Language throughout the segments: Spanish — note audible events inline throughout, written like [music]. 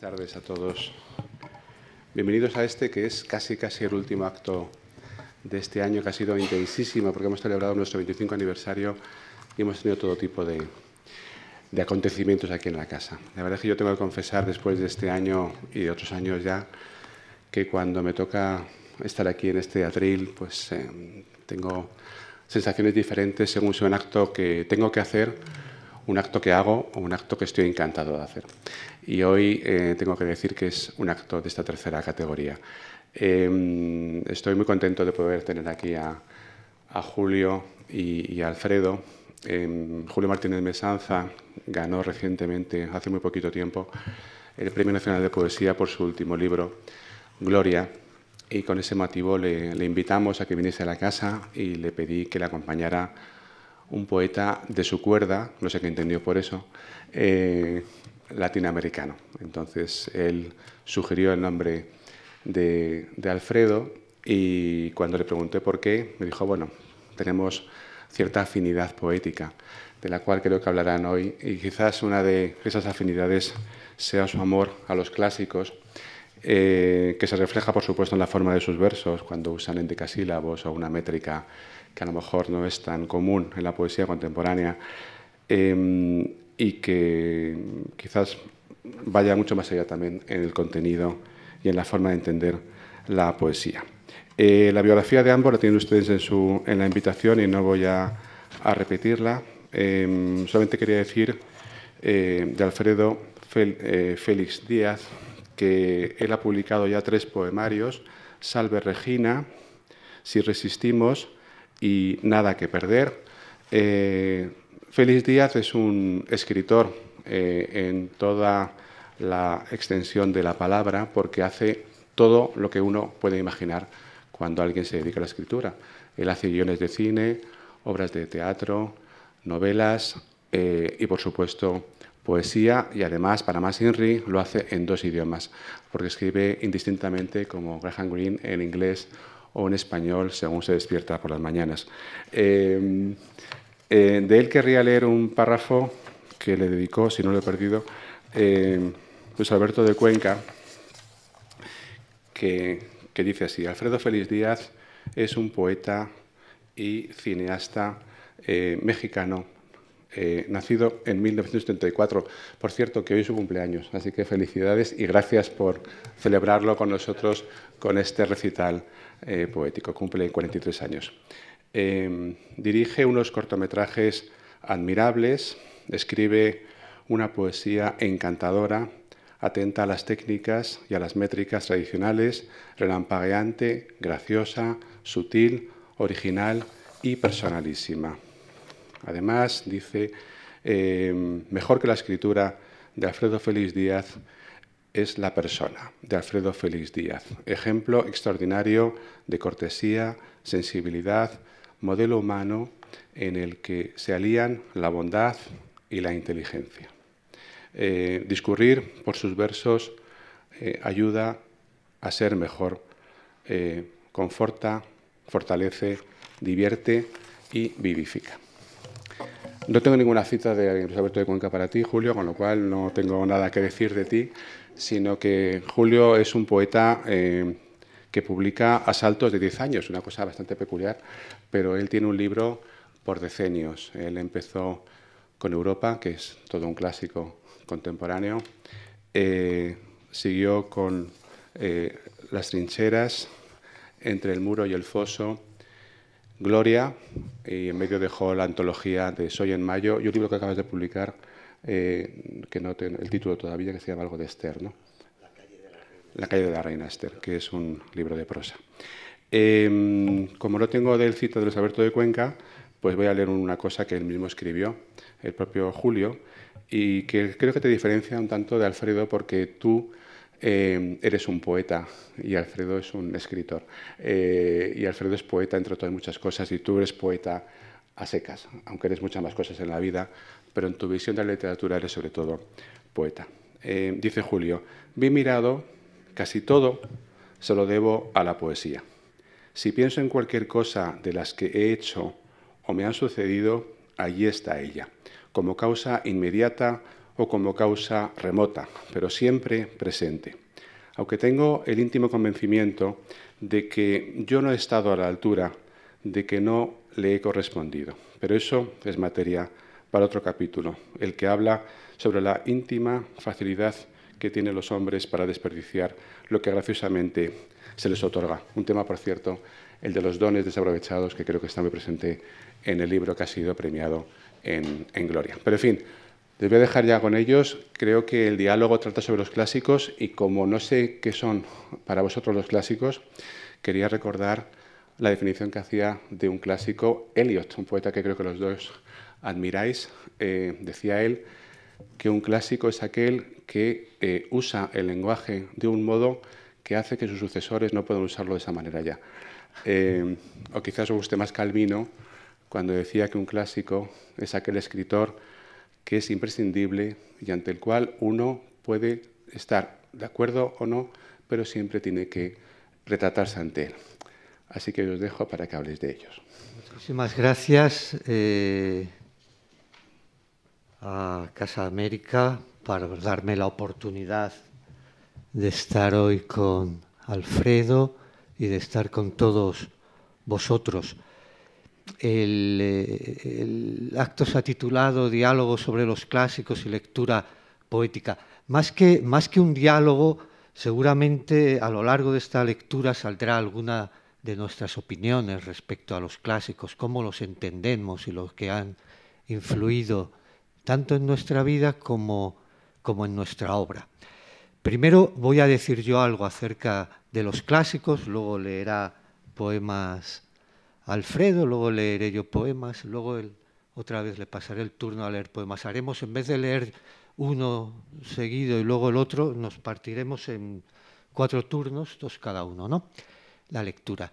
Buenas tardes a todos. Bienvenidos a este que es casi casi el último acto de este año, que ha sido intensísimo porque hemos celebrado nuestro 25 aniversario y hemos tenido todo tipo de, acontecimientos aquí en la casa. La verdad es que yo tengo que confesar después de este año y de otros años ya que cuando me toca estar aquí en este atril, pues eh, tengo sensaciones diferentes según sea un acto que tengo que hacer, un acto que hago o un acto que estoy encantado de hacer y hoy eh, tengo que decir que es un acto de esta tercera categoría. Em, estoy muy contento de poder tener aquí a, Julio y, Alfredo. Em, Julio Martínez Mesanza ganó recientemente, hace muy poquito tiempo, el Premio Nacional de Poesía por su último libro, Gloria, y con ese motivo le, invitamos a que viniese a la casa y le pedí que le acompañara un poeta de su cuerda, no sé qué entendió por eso, eh, latinoamericano. Entonces él sugirió el nombre de, Alfredo y cuando le pregunté por qué, me dijo, bueno, tenemos cierta afinidad poética, de la cual creo que hablarán hoy, y quizás una de esas afinidades sea su amor a los clásicos, eh, que se refleja, por supuesto, en la forma de sus versos, cuando usan endecasílabos o una métrica que a lo mejor no es tan común en la poesía contemporánea. Em, y que quizás vaya mucho más allá también en el contenido y en la forma de entender la poesía. Eh, la biografía de ambos la tienen ustedes en, su, en la invitación y no voy a, repetirla. Em, solamente quería decir eh, de Alfredo eh, Félix Díaz que él ha publicado ya tres poemarios, Salve Regina, Si resistimos y Nada que perder. Félix Díaz es un escritor eh, en toda la extensión de la palabra porque hace todo lo que uno puede imaginar cuando alguien se dedica a la escritura. Él hace guiones de cine, obras de teatro, novelas eh, y, por supuesto, poesía. Y además, para más Henry, lo hace en dos idiomas, porque escribe indistintamente como Graham Greene en inglés o en español según se despierta por las mañanas. Eh, eh, de él querría leer un párrafo que le dedicó, si no lo he perdido, eh, Luis Alberto de Cuenca, que, dice así, Alfredo Félix Díaz es un poeta y cineasta eh, mexicano, nacido en 1934. Por cierto, que hoy es su cumpleaños, así que felicidades y gracias por celebrarlo con nosotros con este recital poético. Cumple 43 años. Em, dirige unos cortometrajes admirables, escribe una poesía encantadora, atenta a las técnicas y a las métricas tradicionales, relampagueante, graciosa, sutil, original y personalísima. Además, dice, em, mejor que la escritura de Alfredo Félix Díaz es la persona de Alfredo Félix Díaz, ejemplo extraordinario de cortesía, sensibilidad, modelo humano en el que se alían la bondad y la inteligencia. Eh, discurrir por sus versos eh, ayuda a ser mejor, eh, conforta, fortalece, divierte y vivifica. No tengo ninguna cita de Luis Alberto de Cuenca para ti, Julio, con lo cual no tengo nada que decir de ti, sino que Julio es un poeta que publica Asaltos de 10 años, una cosa bastante peculiar, pero él tiene un libro por decenios. Él empezó con Europa, que es todo un clásico contemporáneo, eh, siguió con eh, Las trincheras, Entre el muro y el foso, Gloria, y en medio dejó la antología de Soy en Mayo y un libro que acabas de publicar, eh, que no tiene el título todavía, que se llama algo de Esther, ¿no? La calle de la reina Esther, que es un libro de prosa. Em, como no tengo del cita de Luis Alberto de Cuenca, pues voy a leer una cosa que él mismo escribió, el propio Julio, y que creo que te diferencia un tanto de Alfredo porque tú em, eres un poeta y Alfredo es un escritor. Eh, y Alfredo es poeta entre otras muchas cosas y tú eres poeta a secas, aunque eres muchas más cosas en la vida, pero en tu visión de la literatura eres sobre todo poeta. Em, dice Julio, vi mirado Casi todo se lo debo a la poesía. Si pienso en cualquier cosa de las que he hecho o me han sucedido, allí está ella, como causa inmediata o como causa remota, pero siempre presente. Aunque tengo el íntimo convencimiento de que yo no he estado a la altura, de que no le he correspondido. Pero eso es materia para otro capítulo, el que habla sobre la íntima facilidad que tienen los hombres para desperdiciar lo que graciosamente se les otorga. Un tema, por cierto, el de los dones desaprovechados, que creo que está muy presente en el libro que ha sido premiado en, en Gloria. Pero, en fin, les voy a dejar ya con ellos. Creo que el diálogo trata sobre los clásicos y como no sé qué son para vosotros los clásicos, quería recordar la definición que hacía de un clásico Eliot, un poeta que creo que los dos admiráis. Eh, decía él que un clásico es aquel que eh, usa el lenguaje de un modo que hace que sus sucesores no puedan usarlo de esa manera ya. Eh, o quizás os guste más Calvino cuando decía que un clásico es aquel escritor que es imprescindible y ante el cual uno puede estar de acuerdo o no, pero siempre tiene que retratarse ante él. Así que os dejo para que habléis de ellos. Muchísimas gracias. Eh, a Casa América para darme la oportunidad de estar hoy con Alfredo y de estar con todos vosotros. Eh, el, acto se ha titulado Diálogo sobre los clásicos y lectura poética. Más que, más que un diálogo, seguramente a lo largo de esta lectura saldrá alguna de nuestras opiniones respecto a los clásicos, cómo los entendemos y los que han influido tanto en nuestra vida como, como en nuestra obra. Primero voy a decir yo algo acerca de los clásicos, luego leerá poemas Alfredo, luego leeré yo poemas, luego otra vez le pasaré el turno a leer poemas. Haremos, en vez de leer uno seguido y luego el otro, nos partiremos en cuatro turnos, dos cada uno, ¿no? La lectura.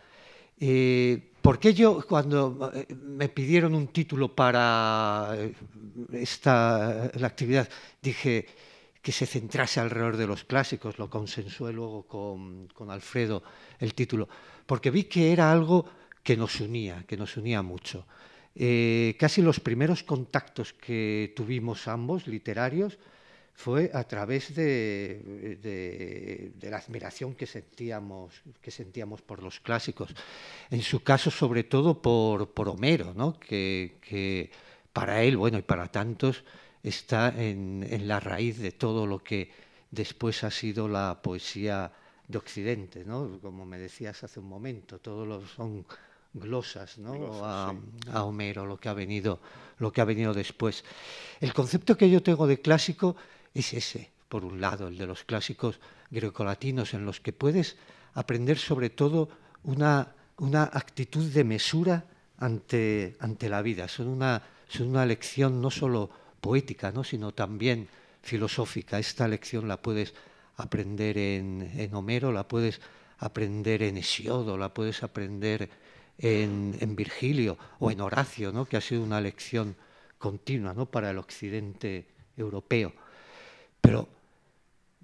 Eh, porque yo, cuando eh, me pidieron un título para eh, esta, la actividad, dije que se centrase alrededor de los clásicos, lo consensué luego con, Alfredo el título, porque vi que era algo que nos unía, que nos unía mucho. Eh, casi los primeros contactos que tuvimos ambos, literarios, fue a través de, la admiración que sentíamos, que sentíamos por los clásicos. En su caso, sobre todo por, Homero, ¿no? que, para él, bueno, y para tantos, está en, la raíz de todo lo que después ha sido la poesía de Occidente, ¿no? como me decías hace un momento, todos son glosas, a, a, Homero, lo que, ha venido, lo que ha venido después. El concepto que yo tengo de clásico es ese, por un lado, el de los clásicos grecolatinos, en los que puedes aprender sobre todo una, actitud de mesura ante, la vida. Son una, lección no solo poética, sino también filosófica. Esta lección la puedes aprender en, Homero, la puedes aprender en Hesiodo, la puedes aprender en, Virgilio o en Horacio, ¿no? que ha sido una lección continua para el occidente europeo pero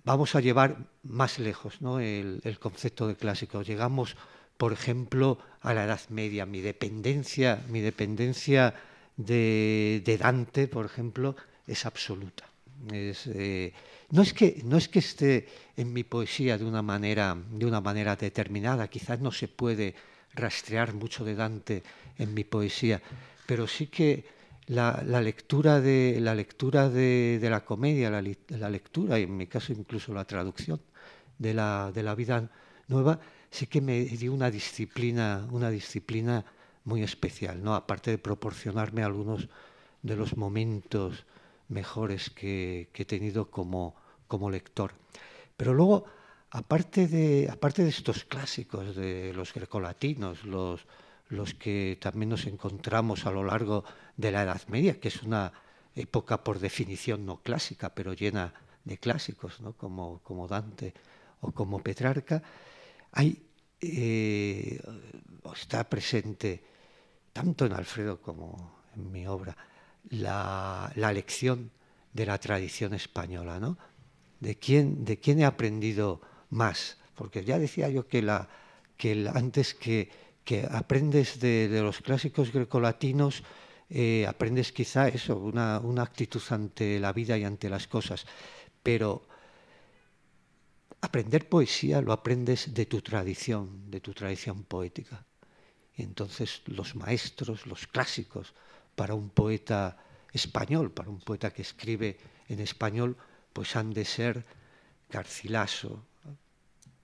vamos a llevar más lejos el, concepto de clásico. Llegamos, por ejemplo, a la Edad Media. Mi dependencia, mi dependencia de, Dante, por ejemplo, es absoluta. Eh, no, es que, no es que esté en mi poesía de una manera, de una manera determinada, quizás no se puede rastrear mucho de Dante en mi poesía, pero sí que la, lectura, de, la lectura de, la comedia, la, lectura, y en mi caso incluso la traducción de la, vida nueva, sí que me dio una disciplina, una disciplina muy especial, ¿no? aparte de proporcionarme algunos de los momentos mejores que, he tenido como, lector. Pero luego, aparte de, aparte de estos clásicos de los grecolatinos, los, los que también nos encontramos a lo largo de la Edad Media, que es una época por definición no clásica, pero llena de clásicos, ¿no? como, como Dante o como Petrarca, hay, eh, está presente tanto en Alfredo como en mi obra la, la lección de la tradición española, ¿no? ¿De quién, de quién he aprendido más? Porque ya decía yo que, la, que antes que, que aprendes de, de los clásicos grecolatinos, eh, aprendes quizá eso, una, una actitud ante la vida y ante las cosas, pero aprender poesía lo aprendes de tu tradición, de tu tradición poética. Y entonces los maestros, los clásicos, para un poeta español, para un poeta que escribe en español, pues han de ser Garcilaso,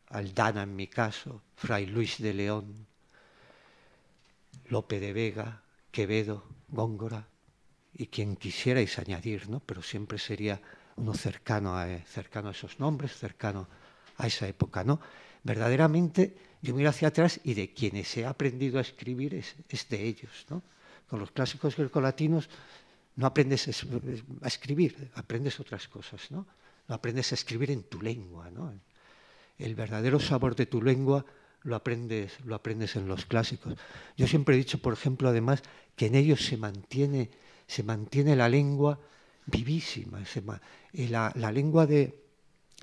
Aldana en mi caso, Fray Luis de León, Lope de Vega, Quevedo, Góngora y quien quisierais añadir, ¿no? pero siempre sería uno eh, cercano a, esos nombres, cercano a esa época. ¿no? Verdaderamente yo miro hacia atrás y de quienes he aprendido a escribir es, de ellos. ¿no? Con los clásicos grecolatinos no aprendes a escribir, aprendes otras cosas. No, no aprendes a escribir en tu lengua. ¿no? El verdadero sabor de tu lengua lo aprendes, lo aprendes en los clásicos. Yo siempre he dicho, por ejemplo, además, que en ellos se mantiene, se mantiene la lengua vivísima. Eh, la, lengua de,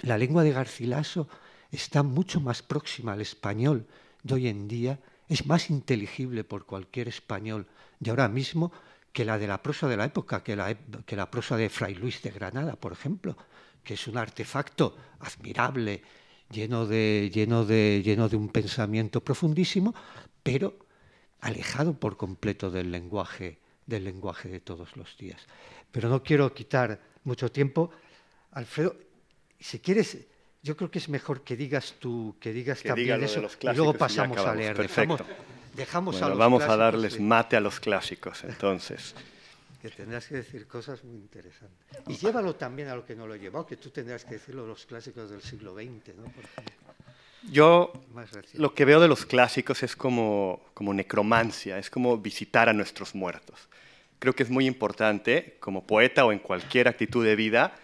la lengua de Garcilaso está mucho más próxima al español de hoy en día, es más inteligible por cualquier español de ahora mismo que la de la prosa de la época, que la, que la prosa de Fray Luis de Granada, por ejemplo, que es un artefacto admirable lleno de, lleno de, lleno de un pensamiento profundísimo, pero alejado por completo del lenguaje, del lenguaje de todos los días. Pero no quiero quitar mucho tiempo. Alfredo, si quieres, yo creo que es mejor que digas tú, que digas también eso, y luego pasamos a leer. Dejamos, vamos a darles mate a los clásicos, entonces. [laughs] que tendrás que decir cosas muy interesantes. Y llévalo también a lo que no lo he llevado, que tú tendrás que decirlo los clásicos del siglo XX, ¿no? Yo lo que veo de los clásicos es como, como necromancia, es como visitar a nuestros muertos. Creo que es muy importante, como poeta o en cualquier actitud de vida,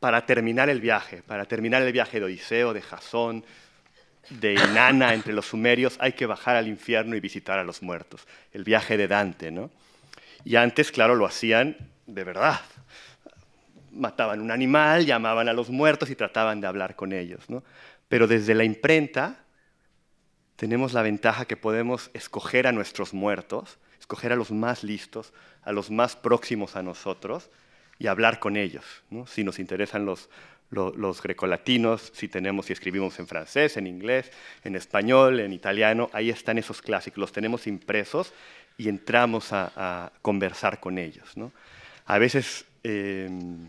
para terminar el viaje, para terminar el viaje de Odiseo, de Jasón, de Inanna entre los sumerios, hay que bajar al infierno y visitar a los muertos. El viaje de Dante, ¿no? Y antes, claro, lo hacían de verdad. Mataban un animal, llamaban a los muertos y trataban de hablar con ellos. Pero desde la imprenta tenemos la ventaja que podemos escoger a nuestros muertos, escoger a los más listos, a los más próximos a nosotros y hablar con ellos. Si nos interesan los, los, grecolatinos, si tenemos, y escribimos en francés, en inglés, en español, en italiano, ahí están esos clásicos, los tenemos impresos y entramos a, conversar con ellos. A veces em,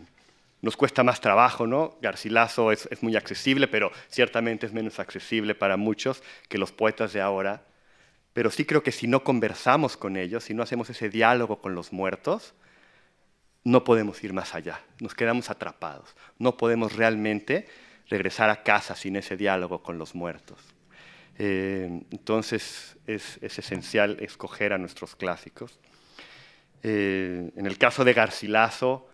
nos cuesta más trabajo, ¿no? Garcilaso es, muy accesible, pero ciertamente es menos accesible para muchos que los poetas de ahora. Pero sí creo que si no conversamos con ellos, si no hacemos ese diálogo con los muertos, no podemos ir más allá, nos quedamos atrapados, no podemos realmente regresar a casa sin ese diálogo con los muertos. Eh, entonces es, es, esencial escoger a nuestros clásicos. Eh, en el caso de Garcilaso,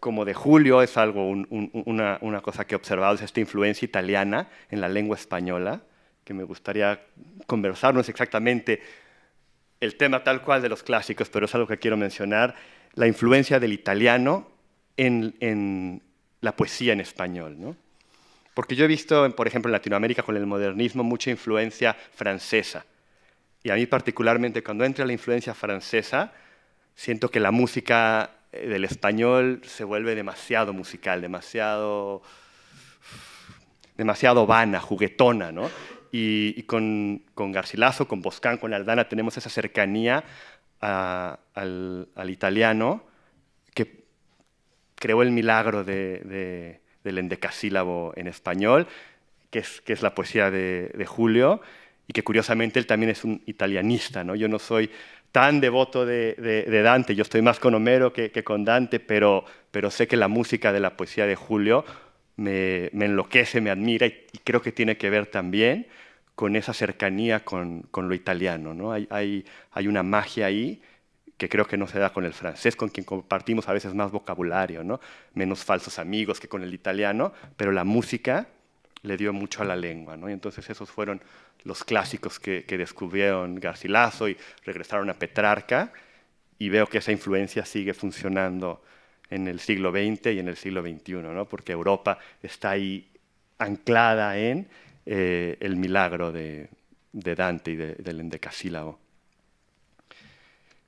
como de Julio, es algo, una, una, cosa que he observado, es esta influencia italiana en la lengua española, que me gustaría conversarnos exactamente el tema tal cual de los clásicos, pero es algo que quiero mencionar, la influencia del italiano en, en la poesía en español. ¿no? Porque yo he visto, por ejemplo, en Latinoamérica con el modernismo mucha influencia francesa. Y a mí particularmente cuando entra la influencia francesa, siento que la música eh, del español se vuelve demasiado musical, demasiado, demasiado vana, juguetona, ¿no? Y, con, con, Garcilaso, con Boscán, con Aldana tenemos esa cercanía al, italiano que creó el milagro de del endecasílabo en español, que es, la poesía de, Julio, y que curiosamente él también es un italianista. ¿no? Yo no soy tan devoto de, Dante, yo estoy más con Homero que, con Dante, pero, pero, sé que la música de la poesía de Julio me, enloquece, me admira y, creo que tiene que ver también con esa cercanía con, lo italiano. hay una magia ahí que creo que no se da con el francés, con quien compartimos a veces más vocabulario, ¿no? menos falsos amigos que con el italiano, pero la música le dio mucho a la lengua. ¿no? Y entonces esos fueron los clásicos que, que, descubrieron Garcilaso y regresaron a Petrarca, y veo que esa influencia sigue funcionando en el siglo XX y en el siglo XXI, ¿no? porque Europa está ahí anclada en eh, el milagro de, de Dante y de, del endecasílabo.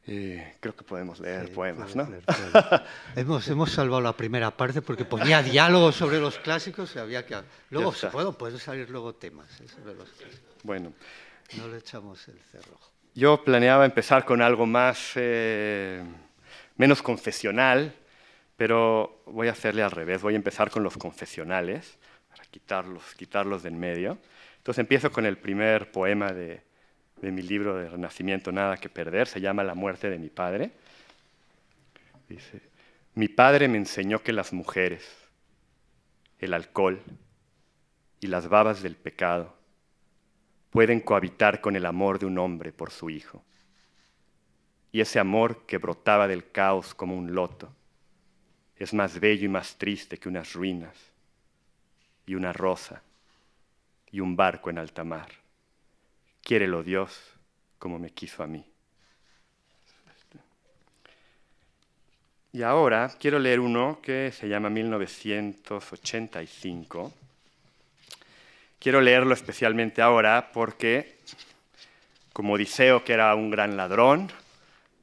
Y creo que podemos leer poemas, ¿no? [laughs] hemos, hemos, salvado la primera parte porque ponía diálogos sobre los clásicos y había que... Luego se puedo pueden salir luego temas ¿eh? Bueno. No le echamos el cerrojo. Yo planeaba empezar con algo más, eh, menos confesional, pero voy a hacerle al revés. Voy a empezar con los confesionales, para quitarlos, quitarlos de en medio. Entonces empiezo con el primer poema de de mi libro de Renacimiento, Nada que Perder, se llama La muerte de mi padre. Dice, mi padre me enseñó que las mujeres, el alcohol y las babas del pecado pueden cohabitar con el amor de un hombre por su hijo. Y ese amor que brotaba del caos como un loto es más bello y más triste que unas ruinas y una rosa y un barco en alta mar. Quiere lo Dios como me quiso a mí. Y ahora quiero leer uno que se llama 1985. Quiero leerlo especialmente ahora porque, como Odiseo, que era un gran ladrón,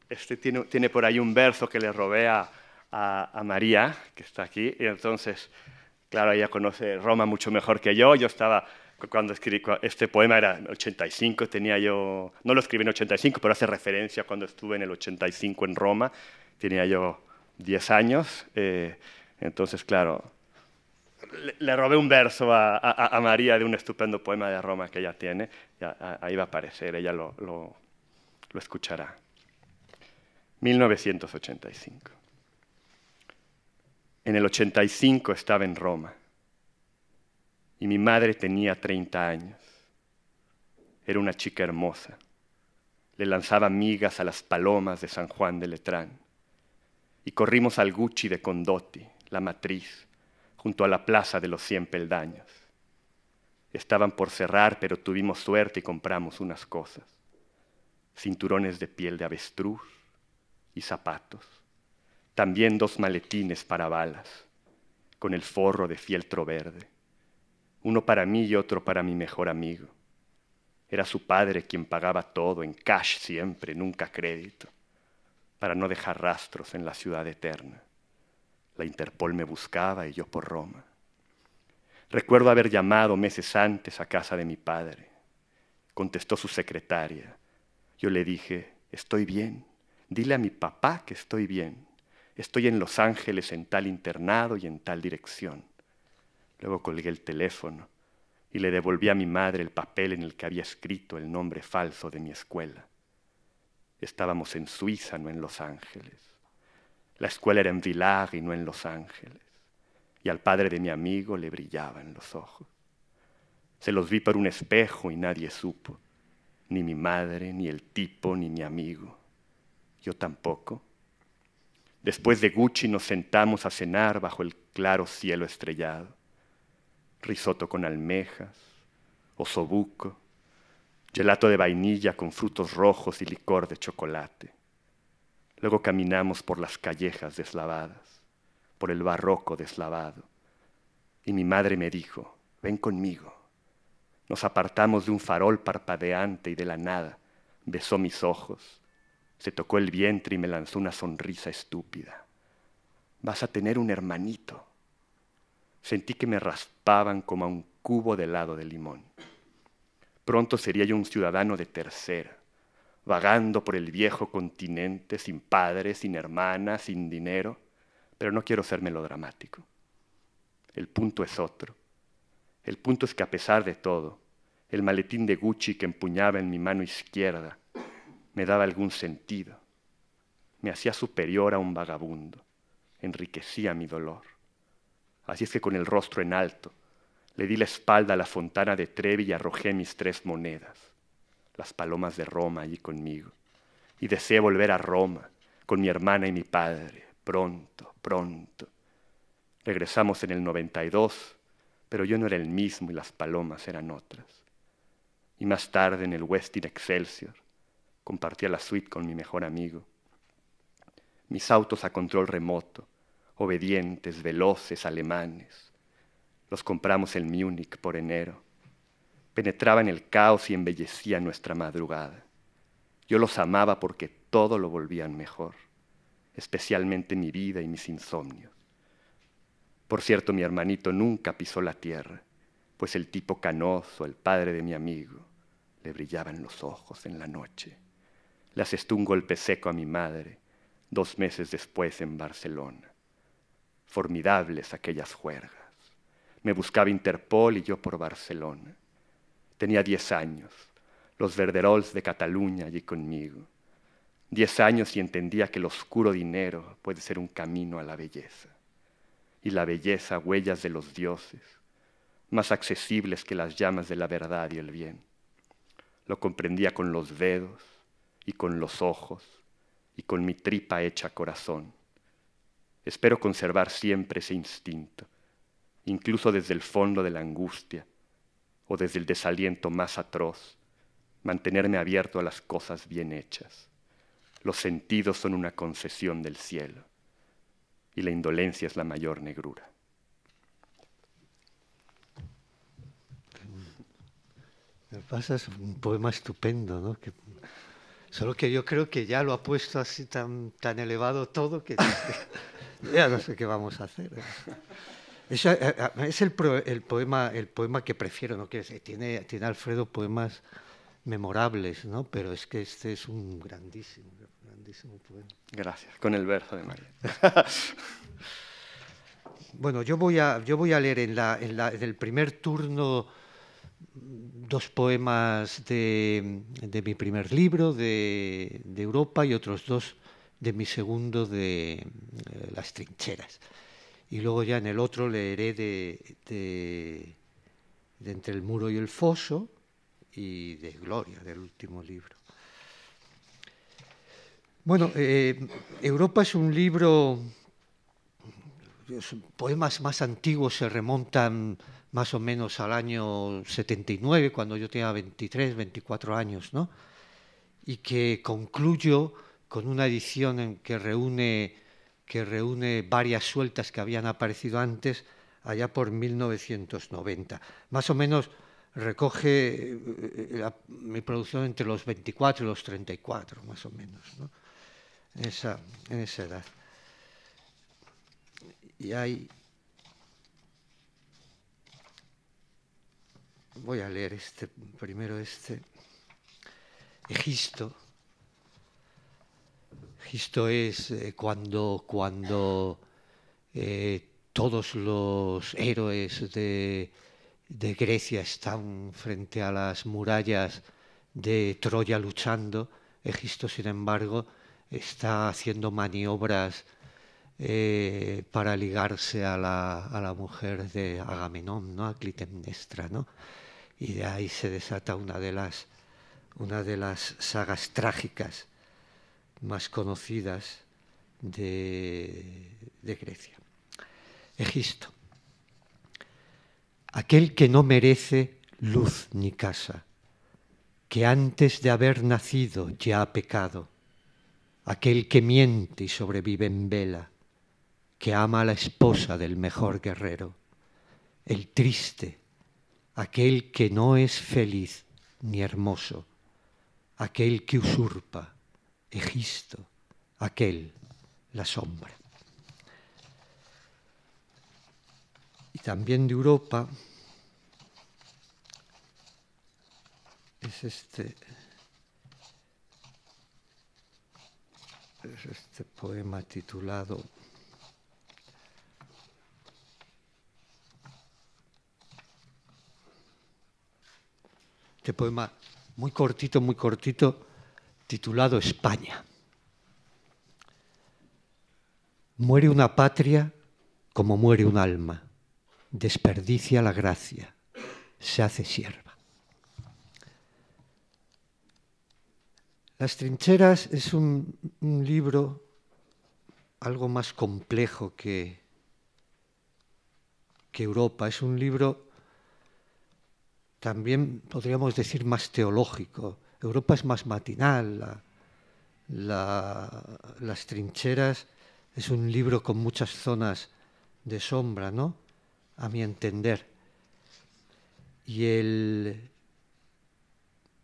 este tiene, por ahí un verso que le robé a María, que está aquí, y entonces, claro, ella conoce Roma mucho mejor que yo, yo estaba cuando escribí este poema era en 85, tenía yo, no lo escribí en 85, pero hace referencia cuando estuve en el 85 en Roma, tenía yo 10 años, eh, entonces claro, le, robé un verso a, María de un estupendo poema de Roma que ella tiene, ahí va a aparecer, ella lo escuchará. 1985. En el 85 estaba en Roma y mi madre tenía 30 años. Era una chica hermosa. Le lanzaba migas a las palomas de San Juan de Letrán. Y corrimos al Gucci de Condotti, la matriz, junto a la plaza de los Cien Peldaños. Estaban por cerrar, pero tuvimos suerte y compramos unas cosas. Cinturones de piel de avestruz y zapatos. También dos maletines para balas, con el forro de fieltro verde uno para mí y otro para mi mejor amigo. Era su padre quien pagaba todo, en cash siempre, nunca crédito, para no dejar rastros en la ciudad eterna. La Interpol me buscaba y yo por Roma. Recuerdo haber llamado meses antes a casa de mi padre. Contestó su secretaria. Yo le dije, estoy bien. Dile a mi papá que estoy bien. Estoy en Los Ángeles en tal internado y en tal dirección. Luego colgué el teléfono y le devolví a mi madre el papel en el que había escrito el nombre falso de mi escuela. Estábamos en Suiza, no en Los Ángeles. La escuela era en Villar y no en Los Ángeles. Y al padre de mi amigo le brillaban los ojos. Se los vi por un espejo y nadie supo. Ni mi madre, ni el tipo, ni mi amigo. Yo tampoco. Después de Gucci nos sentamos a cenar bajo el claro cielo estrellado risoto con almejas, osobuco, gelato de vainilla con frutos rojos y licor de chocolate. Luego caminamos por las callejas deslavadas, por el barroco deslavado. Y mi madre me dijo, ven conmigo. Nos apartamos de un farol parpadeante y de la nada. Besó mis ojos, se tocó el vientre y me lanzó una sonrisa estúpida. Vas a tener un hermanito. Sentí que me raspaban como a un cubo de helado de limón. Pronto sería yo un ciudadano de tercera, vagando por el viejo continente sin padre, sin hermana, sin dinero, pero no quiero ser melodramático. El punto es otro. El punto es que a pesar de todo, el maletín de Gucci que empuñaba en mi mano izquierda me daba algún sentido, me hacía superior a un vagabundo, enriquecía mi dolor así es que con el rostro en alto le di la espalda a la fontana de Trevi y arrojé mis tres monedas, las palomas de Roma allí conmigo. Y deseé volver a Roma con mi hermana y mi padre, pronto, pronto. Regresamos en el 92, pero yo no era el mismo y las palomas eran otras. Y más tarde en el Westin Excelsior compartía la suite con mi mejor amigo. Mis autos a control remoto, obedientes, veloces, alemanes. Los compramos en Múnich por enero. Penetraban el caos y embellecían nuestra madrugada. Yo los amaba porque todo lo volvían mejor, especialmente mi vida y mis insomnios. Por cierto, mi hermanito nunca pisó la tierra, pues el tipo canoso, el padre de mi amigo, le brillaban los ojos en la noche. Le asestó un golpe seco a mi madre dos meses después en Barcelona. Formidables aquellas juergas. Me buscaba Interpol y yo por Barcelona. Tenía diez años, los verderols de Cataluña allí conmigo. Diez años y entendía que el oscuro dinero puede ser un camino a la belleza. Y la belleza, huellas de los dioses, más accesibles que las llamas de la verdad y el bien. Lo comprendía con los dedos y con los ojos y con mi tripa hecha corazón. Espero conservar siempre ese instinto, incluso desde el fondo de la angustia o desde el desaliento más atroz, mantenerme abierto a las cosas bien hechas. Los sentidos son una concesión del cielo y la indolencia es la mayor negrura. Me pasas un poema estupendo, ¿no? Que, solo que yo creo que ya lo ha puesto así tan, tan elevado todo que [laughs] ya no sé qué vamos a hacer. ¿eh? Eh, eh, es el, poema, el poema que prefiero, ¿no? que tiene, tiene Alfredo poemas memorables, ¿no? pero es que este es un grandísimo, poema. Gracias, con el verso de María. [laughs] bueno, yo voy a, yo voy a leer en, la, en, la, el primer turno dos poemas de, de mi primer libro, de, de Europa, y otros dos de mi segundo de eh, Las trincheras. Y luego ya en el otro leeré de, de, Entre el muro y el foso y de Gloria, del último libro. Bueno, eh, Europa es un libro, los poemas más antiguos se remontan más o menos al año 79, cuando yo tenía 23, 24 años, ¿no? Y que concluyo con una edición en que reúne, varias sueltas que habían aparecido antes, allá por 1990. Más o menos recoge eh, eh, mi producción entre los 24 y los 34, más o menos, en, esa, edad. Y hay... Voy a leer este, primero este. Egisto esto es eh, cuando, cuando eh, todos los héroes de, Grecia están frente a las murallas de Troya luchando, Egisto, sin embargo, está haciendo maniobras eh, para ligarse a la, mujer de Agamenón, ¿no? a Clitemnestra. Y de ahí se desata una de las, una de las sagas trágicas más conocidas de, Grecia. Egisto. Aquel que no merece luz ni casa, que antes de haber nacido ya ha pecado, aquel que miente y sobrevive en vela, que ama a la esposa del mejor guerrero, el triste, aquel que no es feliz ni hermoso, aquel que usurpa, Egisto, aquel, la sombra. Y también de Europa es este, es este poema titulado este poema muy cortito, muy cortito, titulado España. Muere una patria como muere un alma, desperdicia la gracia, se hace sierva. Las trincheras es un, libro algo más complejo que, que Europa, es un libro también podríamos decir más teológico, Europa es más matinal, Las trincheras es un libro con muchas zonas de sombra, ¿no? A mi entender. Y el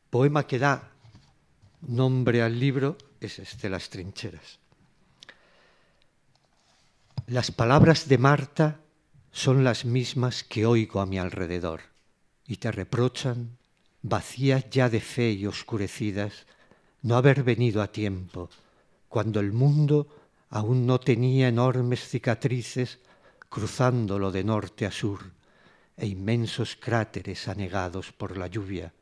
poema que da nombre al libro es este, Las trincheras. Las palabras de Marta son las mismas que oigo a mi alrededor y te reprochan vacías ya de fe y oscurecidas, no haber venido a tiempo, cuando el mundo aún no tenía enormes cicatrices cruzándolo de norte a sur e inmensos cráteres anegados por la lluvia,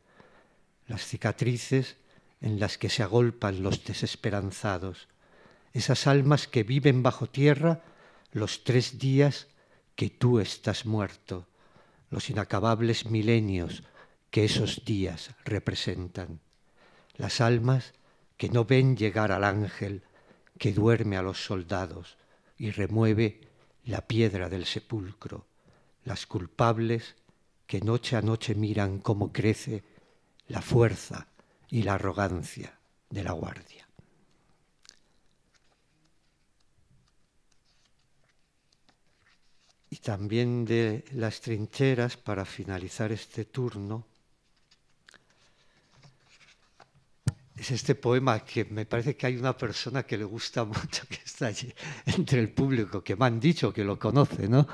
las cicatrices en las que se agolpan los desesperanzados, esas almas que viven bajo tierra los tres días que tú estás muerto, los inacabables milenios que esos días representan. Las almas que no ven llegar al ángel que duerme a los soldados y remueve la piedra del sepulcro. Las culpables que noche a noche miran cómo crece la fuerza y la arrogancia de la guardia. Y también de las trincheras, para finalizar este turno, es este poema que me parece que hay una persona que le gusta [laughs] mucho, que está allí entre el público, que me han dicho que lo conoce, ¿no?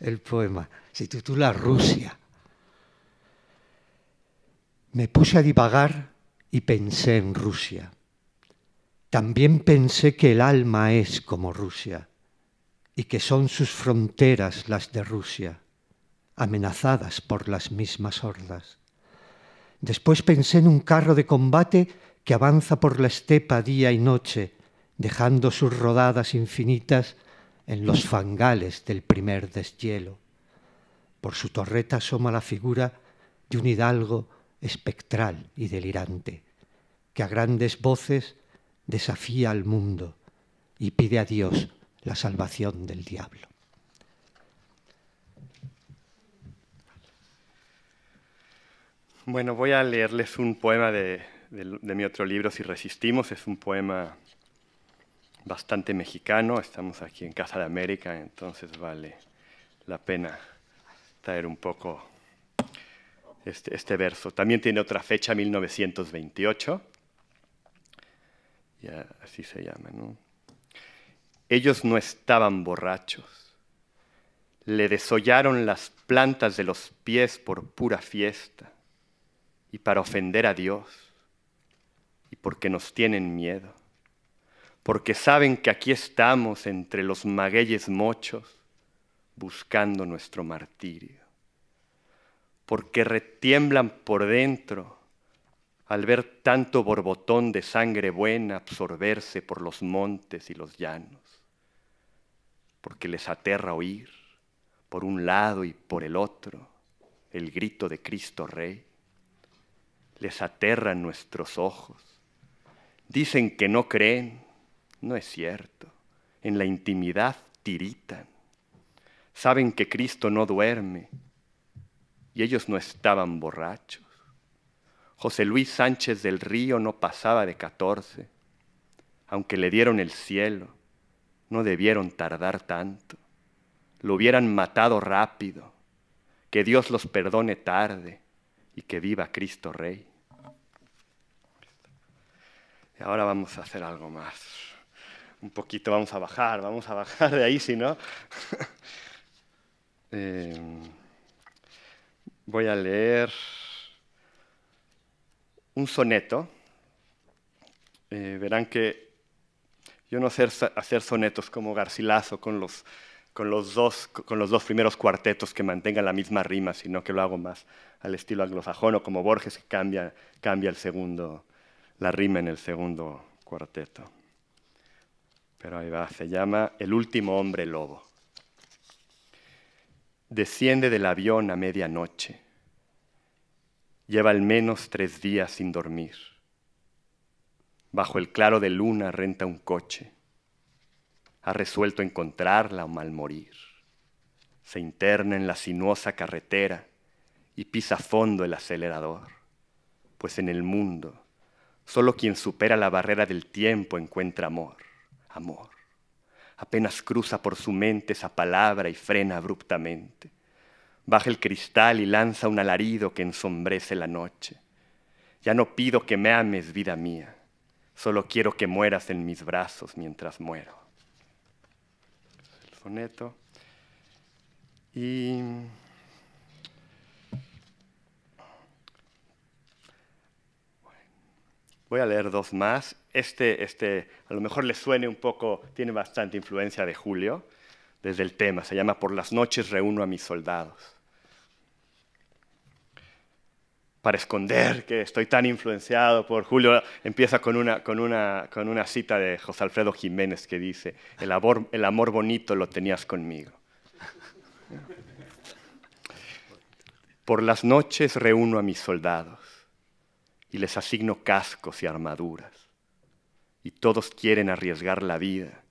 El poema se titula Rusia. Me puse a divagar y pensé en Rusia. También pensé que el alma es como Rusia y que son sus fronteras las de Rusia, amenazadas por las mismas hordas. Después pensé en un carro de combate que avanza por la estepa día y noche, dejando sus rodadas infinitas en los fangales del primer deshielo. Por su torreta asoma la figura de un hidalgo espectral y delirante, que a grandes voces desafía al mundo y pide a Dios la salvación del diablo. Bueno, voy a leerles un poema de de, mi otro libro, Si Resistimos, es un poema bastante mexicano. Estamos aquí en Casa de América, entonces vale la pena traer un poco este, este verso. También tiene otra fecha, 1928. y así se llama, ¿no? Ellos no estaban borrachos. Le desollaron las plantas de los pies por pura fiesta y para ofender a Dios y porque nos tienen miedo, porque saben que aquí estamos entre los magueyes mochos buscando nuestro martirio, porque retiemblan por dentro al ver tanto borbotón de sangre buena absorberse por los montes y los llanos, porque les aterra oír por un lado y por el otro el grito de Cristo Rey, les aterran nuestros ojos, Dicen que no creen. No es cierto. En la intimidad tiritan. Saben que Cristo no duerme. Y ellos no estaban borrachos. José Luis Sánchez del Río no pasaba de 14. Aunque le dieron el cielo, no debieron tardar tanto. Lo hubieran matado rápido. Que Dios los perdone tarde y que viva Cristo Rey ahora vamos a hacer algo más. Un poquito vamos a bajar, vamos a bajar de ahí, si no. [laughs] Eh, voy a leer un soneto. Eh, verán que yo no hacer sonetos como Garcilaso con los, dos, primeros cuartetos que mantengan la misma rima, sino que lo hago más al estilo anglosajón o como Borges que cambia, cambia el segundo la rima en el segundo cuarteto. Pero ahí va, se llama El último hombre lobo. Desciende del avión a medianoche. Lleva al menos tres días sin dormir. Bajo el claro de luna renta un coche. Ha resuelto encontrarla o mal morir. Se interna en la sinuosa carretera y pisa a fondo el acelerador, pues en el mundo Solo quien supera la barrera del tiempo encuentra amor, amor. Apenas cruza por su mente esa palabra y frena abruptamente. Baja el cristal y lanza un alarido que ensombrece la noche. Ya no pido que me ames, vida mía. Solo quiero que mueras en mis brazos mientras muero. El soneto. Y Voy a leer dos más. Este, este a lo mejor le suene un poco, tiene bastante influencia de Julio, desde el tema. Se llama Por las noches reúno a mis soldados. Para esconder que estoy tan influenciado por Julio, empieza con una, con una, con una cita de José Alfredo Jiménez que dice, el amor, el amor bonito lo tenías conmigo. Por las noches reúno a mis soldados y les asigno cascos y armaduras. Y todos quieren arriesgar la vida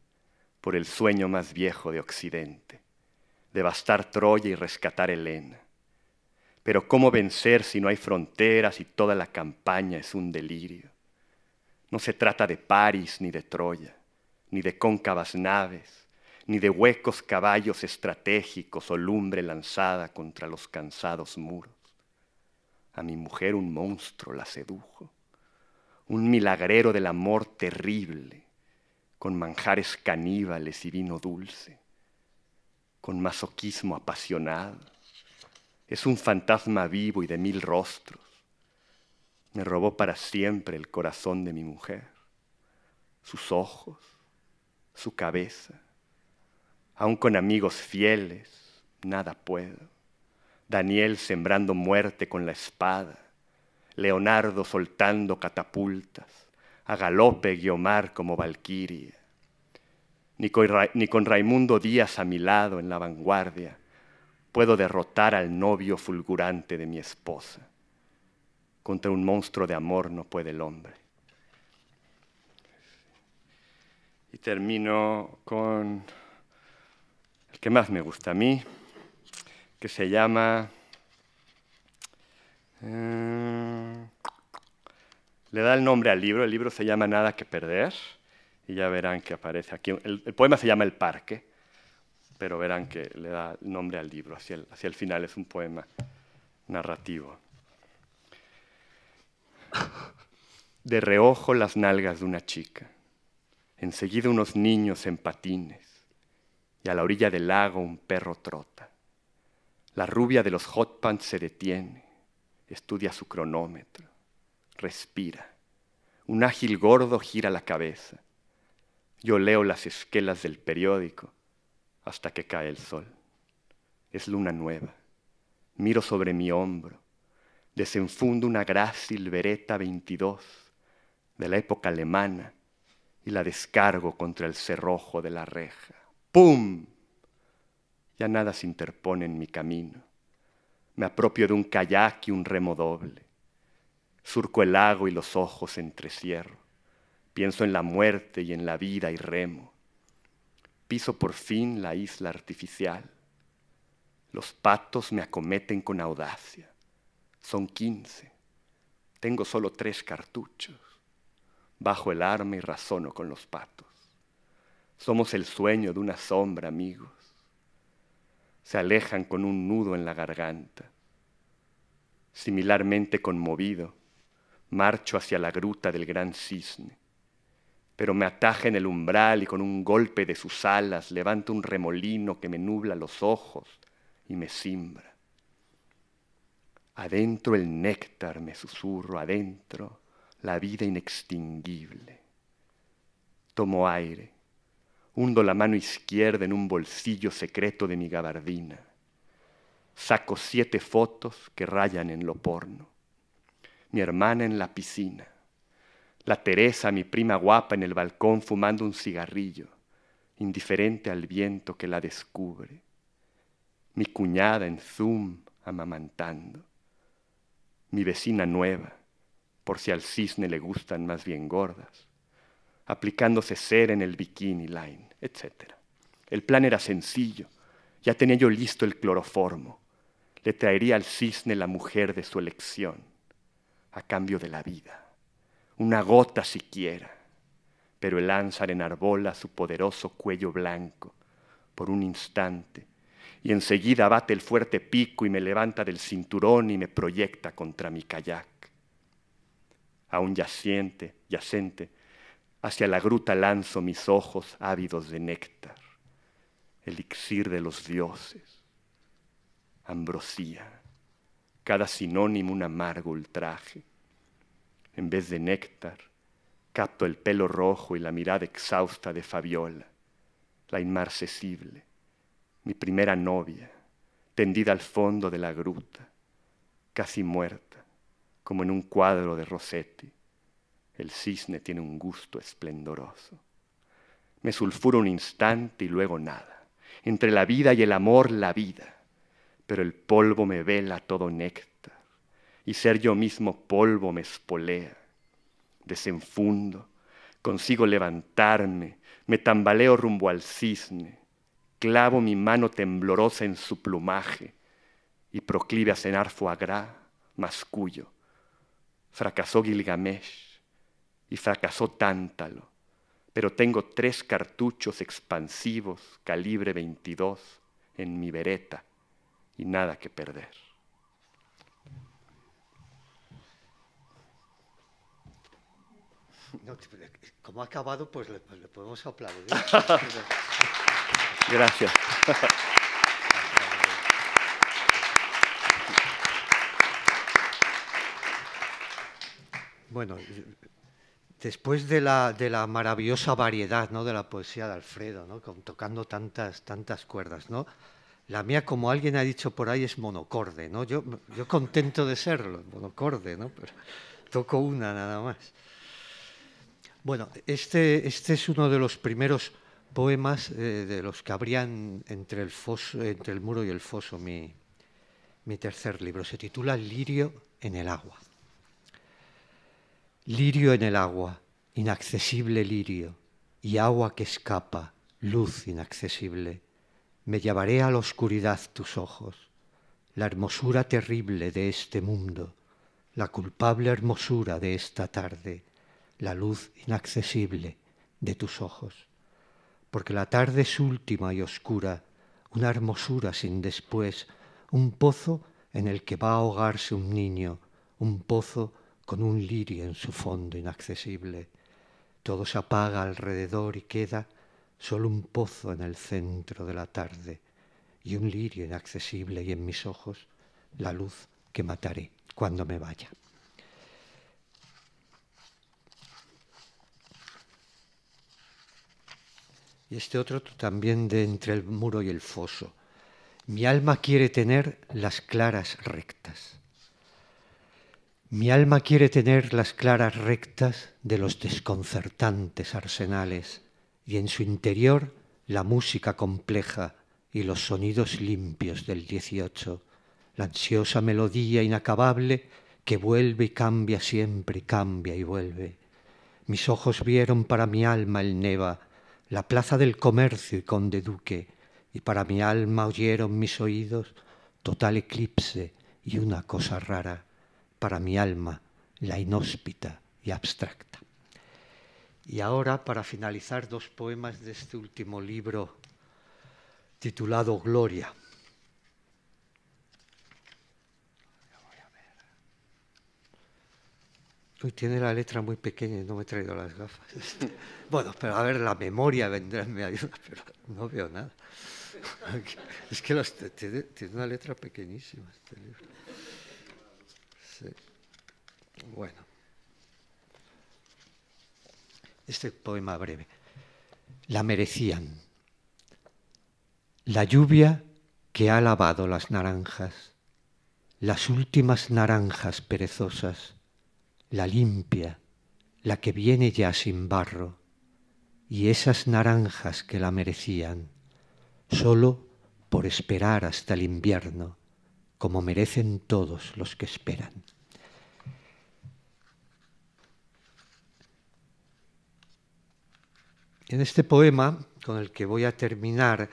por el sueño más viejo de Occidente, devastar Troya y rescatar Helena. Pero ¿cómo vencer si no hay fronteras y toda la campaña es un delirio? No se trata de París ni de Troya, ni de cóncavas naves, ni de huecos caballos estratégicos o lumbre lanzada contra los cansados muros. A mi mujer un monstruo la sedujo, un milagrero del amor terrible, con manjares caníbales y vino dulce, con masoquismo apasionado. Es un fantasma vivo y de mil rostros. Me robó para siempre el corazón de mi mujer, sus ojos, su cabeza. Aun con amigos fieles, nada puedo. Daniel sembrando muerte con la espada, Leonardo soltando catapultas, a Galope Guiomar como valquiria, ni con Raimundo Díaz a mi lado en la vanguardia puedo derrotar al novio fulgurante de mi esposa. Contra un monstruo de amor no puede el hombre. Y termino con el que más me gusta a mí, que se llama... Eh, le da el nombre al libro, el libro se llama Nada que perder, y ya verán que aparece aquí. El, poema se llama El parque, pero verán que le da el nombre al libro, hacia hacia el final es un poema narrativo. De reojo las nalgas de una chica, enseguida unos niños en patines, y a la orilla del lago un perro trota. La rubia de los hot pants se detiene, estudia su cronómetro, respira. Un ágil gordo gira la cabeza. Yo leo las esquelas del periódico hasta que cae el sol. Es luna nueva. Miro sobre mi hombro. Desenfundo una grácil vereta 22 de la época alemana y la descargo contra el cerrojo de la reja. ¡Pum! Ya nada se interpone en mi camino. Me apropio de un kayak y un remo doble. Surco el lago y los ojos entrecierro. Pienso en la muerte y en la vida y remo. Piso por fin la isla artificial. Los patos me acometen con audacia. Son quince. Tengo solo tres cartuchos. Bajo el arma y razono con los patos. Somos el sueño de una sombra, amigos se alejan con un nudo en la garganta. Similarmente conmovido, marcho hacia la gruta del gran cisne, pero me ataja en el umbral y con un golpe de sus alas levanta un remolino que me nubla los ojos y me simbra. Adentro el néctar me susurro, adentro la vida inextinguible. Tomo aire Hundo la mano izquierda en un bolsillo secreto de mi gabardina. Saco siete fotos que rayan en lo porno. Mi hermana en la piscina. La Teresa, mi prima guapa, en el balcón fumando un cigarrillo, indiferente al viento que la descubre. Mi cuñada en Zoom amamantando. Mi vecina nueva, por si al cisne le gustan más bien gordas aplicándose ser en el bikini line, etc. El plan era sencillo. Ya tenía yo listo el cloroformo. Le traería al cisne la mujer de su elección, a cambio de la vida. Una gota siquiera. Pero el ánsar enarbola su poderoso cuello blanco por un instante y enseguida bate el fuerte pico y me levanta del cinturón y me proyecta contra mi kayak. Aún yaciente, yacente, Hacia la gruta lanzo mis ojos ávidos de néctar, elixir de los dioses, ambrosía, cada sinónimo un amargo ultraje. En vez de néctar, capto el pelo rojo y la mirada exhausta de Fabiola, la inmarcesible, mi primera novia, tendida al fondo de la gruta, casi muerta, como en un cuadro de Rossetti el cisne tiene un gusto esplendoroso. Me sulfuro un instante y luego nada. Entre la vida y el amor, la vida. Pero el polvo me vela todo néctar. Y ser yo mismo polvo me espolea. Desenfundo, consigo levantarme, me tambaleo rumbo al cisne, clavo mi mano temblorosa en su plumaje y proclive a cenar foie gras, mascullo. Fracasó Gilgamesh, y fracasó Tántalo. Pero tengo tres cartuchos expansivos calibre 22 en mi vereta y nada que perder. Eh, como ha acabado, pues le podemos aplaudir. [laughs] Gracias. bueno, después de la, de la maravillosa variedad ¿no? de la poesía de Alfredo, tocando tantas, tantas cuerdas, ¿no? La mía, como alguien ha dicho por ahí, es monocorde, ¿no? Yo, contento de serlo, monocorde, ¿no? Pero toco una nada más. Bueno, este, este es uno de los primeros poemas eh, de los que habrían entre el, foso, entre el muro y el foso mi, mi tercer libro. Se titula Lirio en el agua. Lirio en el agua, inaccesible lirio, y agua que escapa, luz inaccesible. Me llevaré a la oscuridad tus ojos, la hermosura terrible de este mundo, la culpable hermosura de esta tarde, la luz inaccesible de tus ojos. Porque la tarde es última y oscura, una hermosura sin después, un pozo en el que va a ahogarse un niño, un pozo con un lirio en su fondo inaccesible. Todo se apaga alrededor y queda solo un pozo en el centro de la tarde y un lirio inaccesible y en mis ojos la luz que mataré cuando me vaya. Y este otro también de entre el muro y el foso. Mi alma quiere tener las claras rectas. Mi alma quiere tener las claras rectas de los desconcertantes arsenales y en su interior la música compleja y los sonidos limpios del 18, la ansiosa melodía inacabable que vuelve y cambia siempre, cambia y vuelve. Mis ojos vieron para mi alma el Neva, la plaza del comercio y Conde Duque, y para mi alma oyeron mis oídos total eclipse y una cosa rara para mi alma, la inhóspita y abstracta. Y ahora, para finalizar, dos poemas de este último libro titulado Gloria. Uy, tiene la letra muy pequeña y no me he traído las gafas. [laughs] bueno, pero a ver, la memoria vendrá en pero no veo nada. [laughs] es que tiene, una letra pequeñísima este libro. Bueno. Este poema breve. La merecían. La lluvia que ha lavado las naranjas, las últimas naranjas perezosas, la limpia, la que viene ya sin barro, y esas naranjas que la merecían, solo por esperar hasta el invierno como merecen todos los que esperan. En este poema, con el que voy a terminar,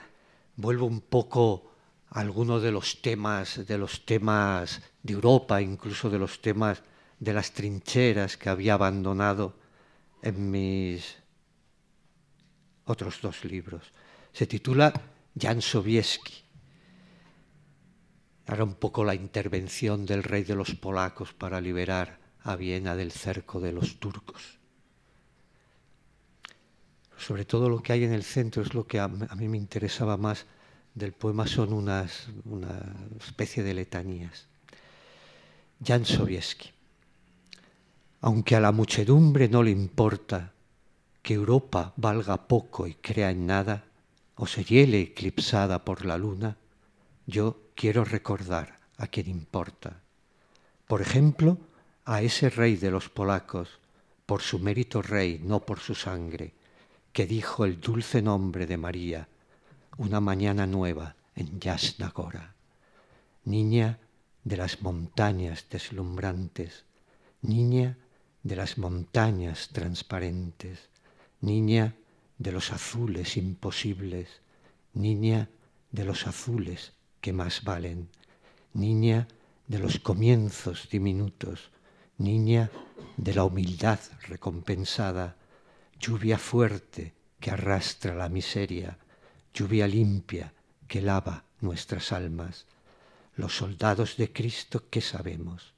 vuelvo un poco a algunos de los temas, de los temas de Europa, incluso de los temas de las trincheras que había abandonado en mis otros dos libros. Se titula Jan Sobieski era un poco la intervención del rey de los polacos para liberar a Viena del cerco de los turcos. Sobre todo lo que hay en el centro es lo que a, mí me interesaba más del poema, son unas, una especie de letanías. Jan Sobieski. Aunque a la muchedumbre no le importa que Europa valga poco y crea en nada, o se hiele eclipsada por la luna, yo quiero recordar a quien importa. Por ejemplo, a ese rey de los polacos, por su mérito rey, no por su sangre, que dijo el dulce nombre de María, una mañana nueva en Yasnagora. Niña de las montañas deslumbrantes, niña de las montañas transparentes, niña de los azules imposibles, niña de los azules que más valen. Niña de los comienzos diminutos, niña de la humildad recompensada, lluvia fuerte que arrastra la miseria, lluvia limpia que lava nuestras almas. Los soldados de Cristo, ¿qué sabemos?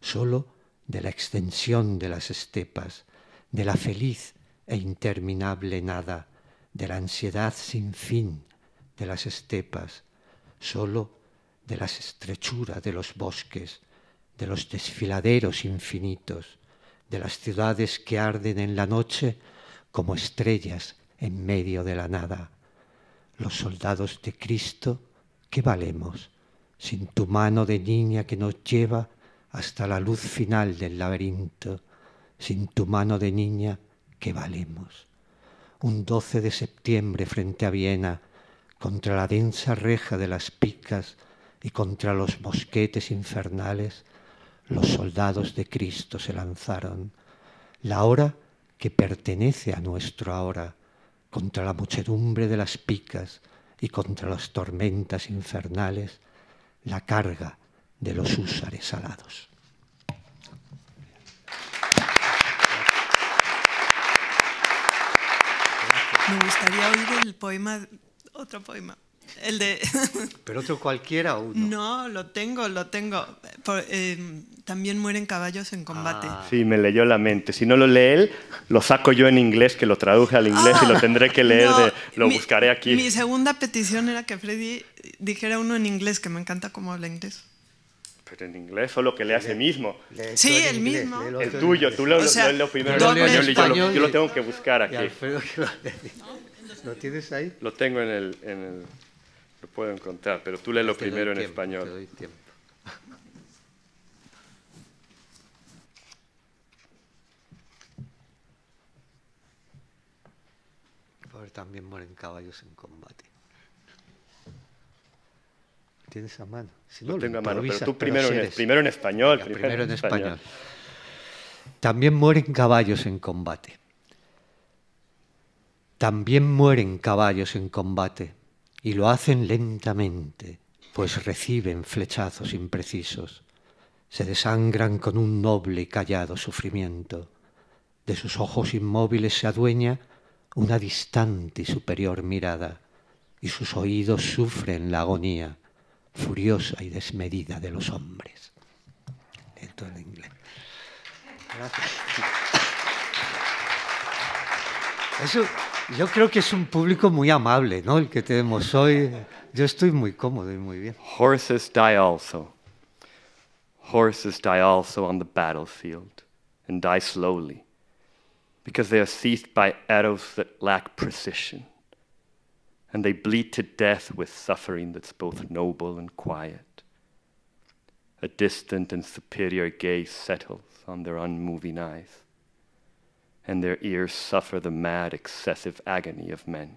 Solo de la extensión de las estepas, de la feliz e interminable nada, de la ansiedad sin fin de las estepas, solo de las estrechuras de los bosques, de los desfiladeros infinitos, de las ciudades que arden en la noche como estrellas en medio de la nada. Los soldados de Cristo, ¿qué valemos sin tu mano de niña que nos lleva hasta la luz final del laberinto? Sin tu mano de niña, ¿qué valemos? Un 12 de septiembre frente a Viena, contra la densa reja de las picas y contra los mosquetes infernales, los soldados de Cristo se lanzaron. La hora que pertenece a nuestro ahora, contra la muchedumbre de las picas y contra las tormentas infernales, la carga de los húsares alados. Me gustaría oír el poema otro poema. El de... [laughs] ¿Pero otro cualquiera uno? No, lo tengo, lo tengo. Em, también mueren caballos en combate. Ah. Sí, me leyó la mente. Si no lo lee él, lo saco yo en inglés, que lo traduje al inglés y lo ah. tendré que leer. lo buscaré aquí. Mi segunda petición era que Freddy dijera uno en inglés, que me encanta cómo habla inglés. Pero en inglés, solo que leas el mismo. sí, el mismo. El tuyo, tú lo, lo, primero en español, y yo, lo tengo que buscar aquí. ¿Lo tienes ahí? Lo tengo en el, en el Lo puedo encontrar, pero tú lees lo primero en español. Te doy tiempo. [laughs] también mueren caballos en combate. ¿Tienes a mano? Si no, lo tengo a mano, pero tú primero, en, primero en, español. primero, en español. También mueren caballos en combate también mueren caballos en combate, y lo hacen lentamente, pues reciben flechazos imprecisos. Se desangran con un noble y callado sufrimiento. De sus ojos inmóviles se adueña una distante y superior mirada, y sus oídos sufren la agonía furiosa y desmedida de los hombres. Yo creo que es un público muy amable, ¿no? El que tenemos hoy. Yo estoy muy cómodo y muy bien. Horses die also. Horses die also on the battlefield and die slowly because they are seized by arrows that lack precision and they bleed to death with suffering that's both noble and quiet. A distant and superior gaze settles on their unmoving eyes. and their ears suffer the mad, excessive agony of men.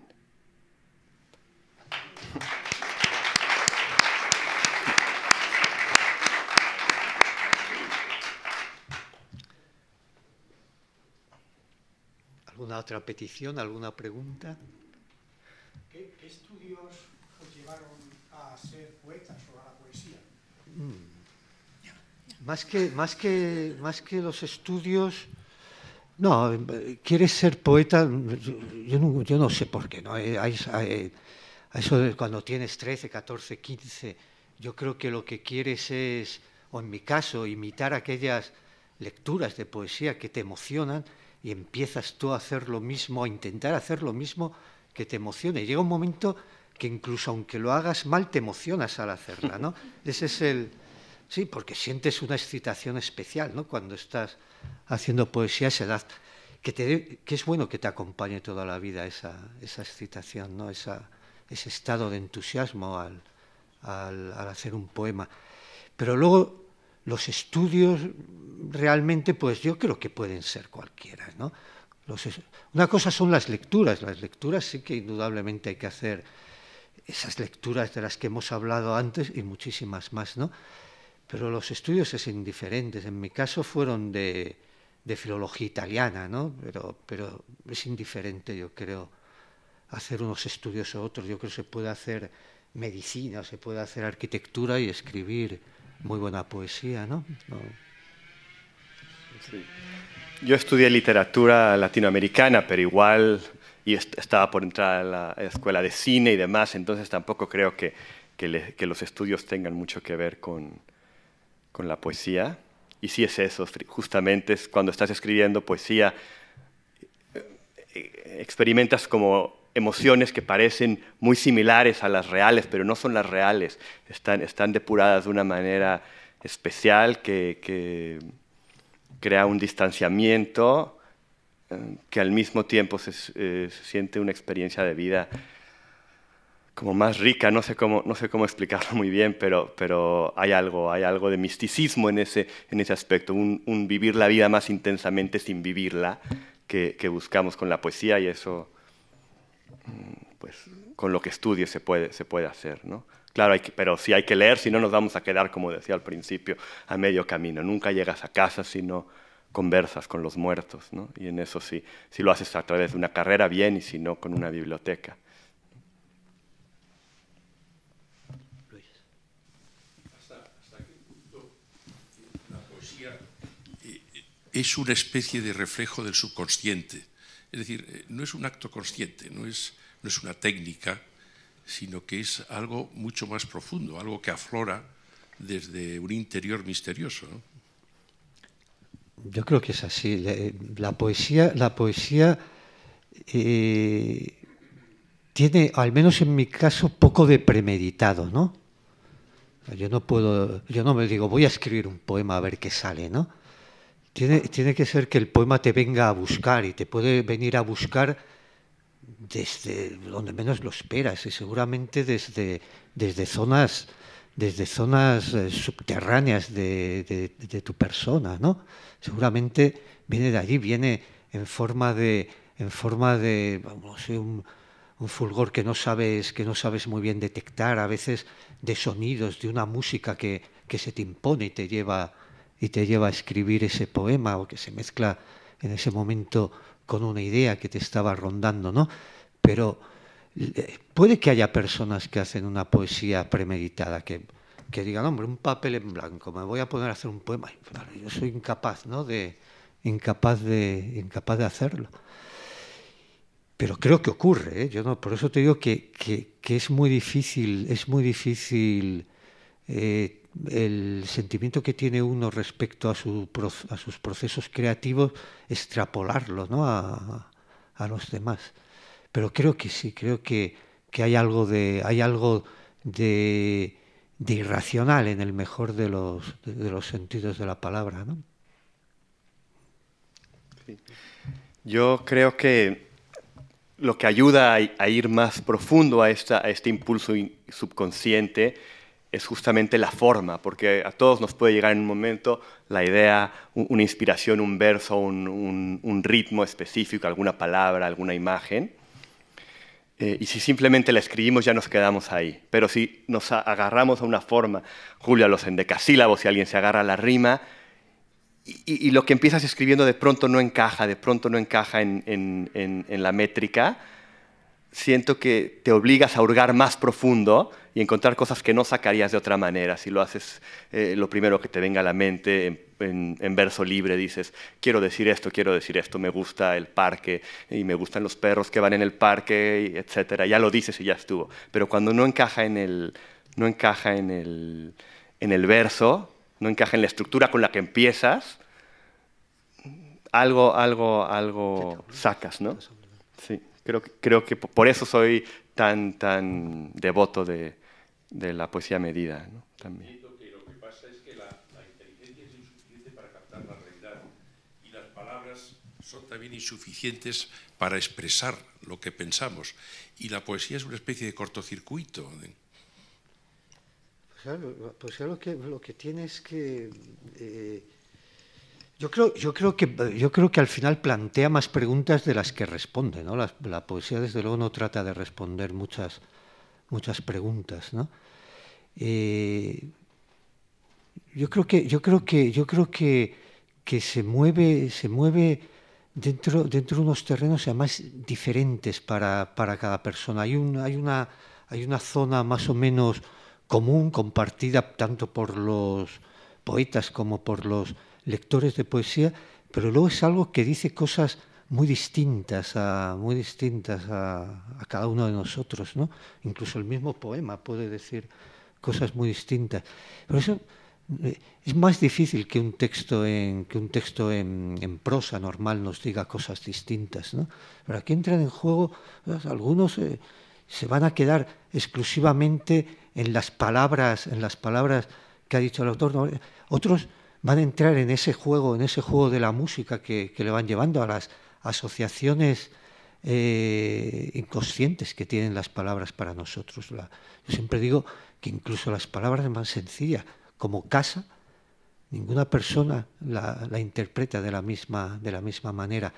¿Alguna otra petición, alguna pregunta? ¿Qué, qué estudios os llevaron a ser poetas o a la poesía? Mm. Más, que, más, que, más que los estudios, no, quieres ser poeta, yo no, sé por qué, ¿no? Eh, eh, eso cuando tienes 13, 14, 15, yo creo que lo que quieres es, o en mi caso, imitar aquellas lecturas de poesía que te emocionan y empiezas tú a hacer lo mismo, a intentar hacer lo mismo que te emocione. Llega un momento que incluso aunque lo hagas mal, te emocionas al hacerla, ¿no? [laughs] Ese es el Sí, porque sientes una excitación especial, ¿no? Cuando estás haciendo poesía esa edad, que, que es bueno que te acompañe toda la vida esa, esa excitación, ¿no? Esa, ese estado de entusiasmo al, al, hacer un poema. Pero luego los estudios realmente, pues yo creo que pueden ser cualquiera, ¿no? Los, una cosa son las lecturas, las lecturas sí que indudablemente hay que hacer esas lecturas de las que hemos hablado antes y muchísimas más, ¿no? pero los estudios es indiferentes. En mi caso fueron de, filología italiana, ¿no? Pero, pero es indiferente, yo creo, hacer unos estudios u otros. Yo creo que se puede hacer medicina, se puede hacer arquitectura y escribir muy buena poesía, ¿no? Yo estudié literatura latinoamericana, pero igual y estaba por entrar a la escuela de cine y demás, entonces tampoco creo que los estudios tengan mucho que ver con, con la poesía. Y sí es eso, justamente es cuando estás escribiendo poesía, eh, eh, experimentas como emociones que parecen muy similares a las reales, pero no son las reales. Están, están depuradas de una manera especial que, crea un distanciamiento eh, que al mismo tiempo se, se siente una experiencia de vida como más rica, no sé cómo, no sé cómo explicarlo muy bien, pero, pero hay, algo, hay algo de misticismo en ese, en ese aspecto, un, vivir la vida más intensamente sin vivirla que, buscamos con la poesía y eso, mm, pues con lo que estudie se puede, se puede hacer, Claro, hay pero sí hay que leer, si no nos vamos a quedar, como decía al principio, a medio camino. Nunca llegas a casa si no conversas con los muertos, ¿no? Y en eso sí, si lo haces a través de una carrera, bien, y si no, con una biblioteca. es una especie de reflejo del subconsciente. Es decir, eh, no es un acto consciente, no es, no es una técnica, sino que es algo mucho más profundo, algo que aflora desde un interior misterioso. Yo creo que es así. La, poesía, la poesía eh, tiene, al menos en mi caso, poco de premeditado, ¿no? Yo no puedo, yo no me digo, voy a escribir un poema a ver qué sale, ¿no? Tiene, tiene que ser que el poema te venga a buscar y te puede venir a buscar desde donde menos lo esperas y seguramente desde, desde zonas desde zonas eh, subterráneas de, de, tu persona, ¿no? Seguramente viene de allí, viene en forma de, en forma de, vamos, un, un fulgor que no sabes, que no sabes muy bien detectar, a veces de sonidos, de una música que, se te impone y te lleva y te lleva a escribir ese poema o que se mezcla en ese momento con una idea que te estaba rondando, ¿no? Pero eh, puede que haya personas que hacen una poesía premeditada, que, que digan, hombre, un papel en blanco, me voy a poner a hacer un poema. Yo soy incapaz, ¿no? De, incapaz, de, incapaz de hacerlo. Pero creo que ocurre, ¿eh? Yo no, por eso te digo que, es muy difícil, es muy difícil eh, el sentimiento que tiene uno respecto a, a sus procesos creativos, extrapolarlo ¿no? a, los demás. Pero creo que sí, creo que, que hay algo de. hay algo de, de irracional en el mejor de los, los sentidos de la palabra, ¿no? Yo creo que lo que ayuda a, ir más profundo a, este impulso subconsciente es justamente la forma, porque a todos nos puede llegar en un momento la idea, una inspiración, un verso, un, ritmo específico, alguna palabra, alguna imagen. Eh, y si simplemente la escribimos ya nos quedamos ahí. Pero si nos agarramos a una forma, Julio, a los endecasílabos, si alguien se agarra a la rima, y, lo que empiezas escribiendo de pronto no encaja, de pronto no encaja en, la métrica, siento que te obligas a hurgar más profundo y encontrar cosas que no sacarías de otra manera. Si lo haces eh, lo primero que te venga a la mente, en, verso libre dices, quiero decir esto, quiero decir esto, me gusta el parque y me gustan los perros que van en el parque, etc. Ya lo dices y ya estuvo. Pero cuando no encaja en el, no encaja en el, en el verso, no encaja en la estructura con la que empiezas, algo, algo, algo sacas, ¿no? Sí, creo, creo que por eso soy tan, tan devoto de, la poesía medida, ¿no? También. son también insuficientes para expresar lo que pensamos. Y la poesía es una especie de cortocircuito pues lo que, lo que tiene es que... Eh, yo creo, yo, creo que, yo creo que al final plantea más preguntas de las que responde, ¿no? La, poesía, desde luego, no trata de responder muchas, muchas preguntas, eh, yo creo que, yo creo que, yo creo que, que se mueve, se mueve dentro, dentro de unos terrenos más diferentes para, para cada persona. Hay, un, hay, una, hay una zona más o menos común, compartida tanto por los poetas como por los lectores de poesía, pero luego es algo que dice cosas muy distintas a, muy distintas a, cada uno de nosotros. ¿no? Incluso el mismo poema puede decir cosas muy distintas. Por eso eh, es más difícil que un texto en, que un texto en, prosa normal nos diga cosas distintas. ¿no? Pero aquí entran en juego algunos... Eh, se van a quedar exclusivamente en las palabras, en las palabras que ha dicho el autor. otros van a entrar en ese juego, en ese juego de la música que, le van llevando a las asociaciones eh, inconscientes que tienen las palabras para nosotros. yo siempre digo que incluso las palabras más sencillas, como casa, ninguna persona la, interpreta de la, misma, de la misma manera.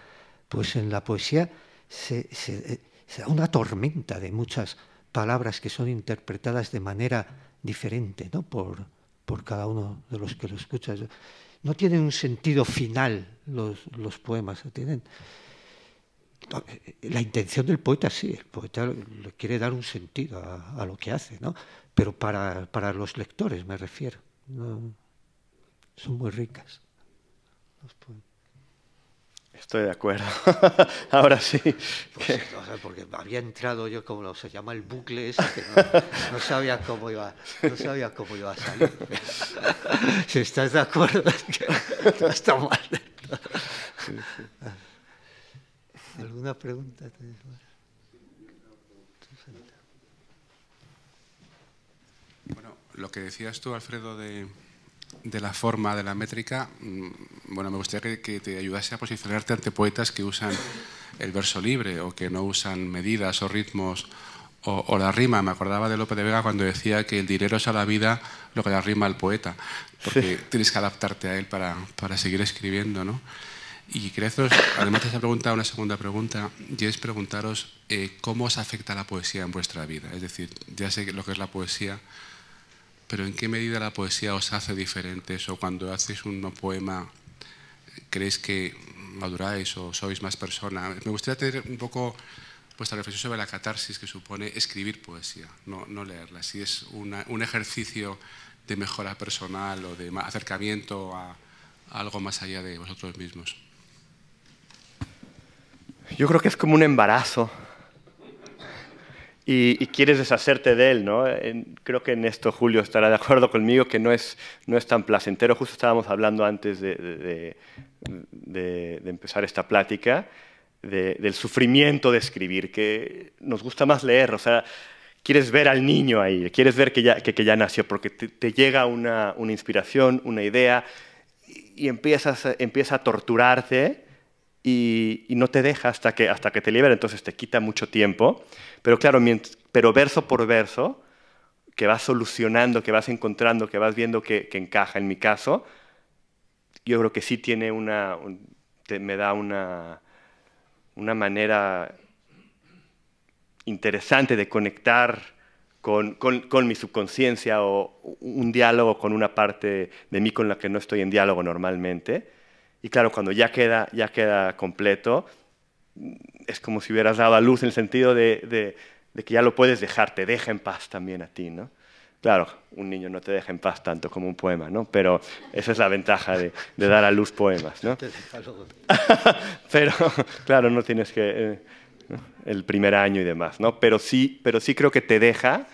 Pues en la poesía se eh, será una tormenta de muchas palabras que son interpretadas de manera diferente ¿no? por, por cada uno de los que lo escucha. No tienen un sentido final los, los poemas, tienen la intención del poeta sí, el poeta le quiere dar un sentido a, lo que hace, ¿no? pero para, los lectores me refiero. Son muy ricas los poemas. Estoy de acuerdo. [laughs] Ahora sí. Pues, porque había entrado yo, como se llama, el bucle ese, que no, sabía, cómo iba, no sabía cómo iba a salir. [laughs] si estás de acuerdo, no está mal. ¿Alguna pregunta? Bueno, lo que decías tú, Alfredo, de de la forma, de la métrica, mm, bueno, me gustaría que, te ayudase a posicionarte ante poetas que usan el verso libre o que no usan medidas o ritmos o, la rima. Me acordaba de Lope de Vega cuando decía que el dinero es a la vida lo que la rima al poeta, porque tienes que adaptarte a él para, seguir escribiendo, ¿no? Y quería además de esa pregunta, una segunda pregunta, y es preguntaros eh, cómo os afecta la poesía en vuestra vida. Es decir, ya sé lo que es la poesía, pero ¿en qué medida la poesía os hace diferentes o cuando hacéis un poema creéis que maduráis o sois más persona? Me gustaría tener un poco vuestra reflexión sobre la catarsis que supone escribir poesía, no, leerla, si es un ejercicio de mejora personal o de acercamiento a algo más allá de vosotros mismos. Yo creo que es como un embarazo y, quieres deshacerte de él, ¿no? creo que en esto Julio estará de acuerdo conmigo que no es, no es tan placentero. Justo estábamos hablando antes de, empezar esta plática del sufrimiento de escribir, que nos gusta más leer, o sea, quieres ver al niño ahí, quieres ver que ya, nació, porque te, llega una, inspiración, una idea, y empiezas, empieza a torturarte y, no te deja hasta que, hasta que te libera, entonces te quita mucho tiempo, pero claro, pero verso por verso, que vas solucionando, que vas encontrando, que vas viendo que, encaja. En mi caso, yo creo que sí tiene una, me da una, una manera interesante de conectar con, con, con, mi subconsciencia o un diálogo con una parte de mí con la que no estoy en diálogo normalmente y claro, cuando ya queda, ya queda completo, es como si hubieras dado a luz en el sentido de, que ya lo puedes dejar, te deja en paz también a ti, ¿no? Claro, un niño no te deja en paz tanto como un poema, ¿no? Pero esa es la ventaja de, dar a luz poemas, ¿no? [laughs] pero, claro, no tienes que... Eh, el primer año y demás, ¿no? Pero sí, pero sí creo que te deja...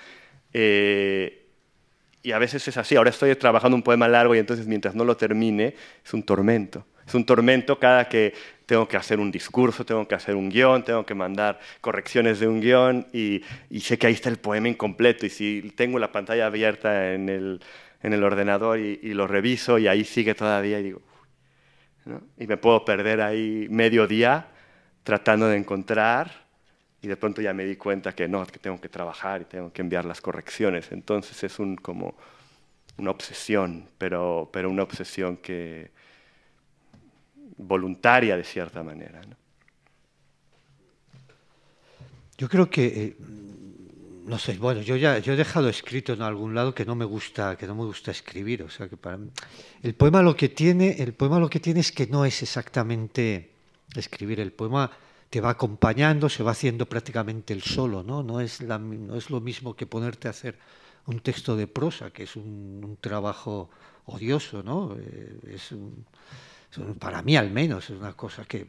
Eh, y a veces es así. Ahora estoy trabajando un poema largo y entonces mientras no lo termine es un tormento. Es un tormento cada que tengo que hacer un discurso, tengo que hacer un guión, tengo que mandar correcciones de un guión y, sé que ahí está el poema incompleto y si tengo la pantalla abierta en el, ordenador y, lo reviso y ahí sigue todavía y digo, y me puedo perder ahí medio día tratando de encontrar y de pronto ya me di cuenta que no, que tengo que trabajar y tengo que enviar las correcciones. Entonces es un, como una obsesión, pero, pero una obsesión que, voluntaria de cierta manera. ¿no? Yo creo que, eh, no sé, bueno, yo ya yo he dejado escrito en algún lado que no me gusta, que no me gusta escribir, o sea que el poema lo que tiene, el poema lo que tiene es que no es exactamente escribir, el poema te va acompañando, se va haciendo prácticamente el solo, ¿no? No es, no es lo mismo que ponerte a hacer un texto de prosa, que es un, trabajo odioso, ¿no? Eh, es un, para mí al menos es una cosa que,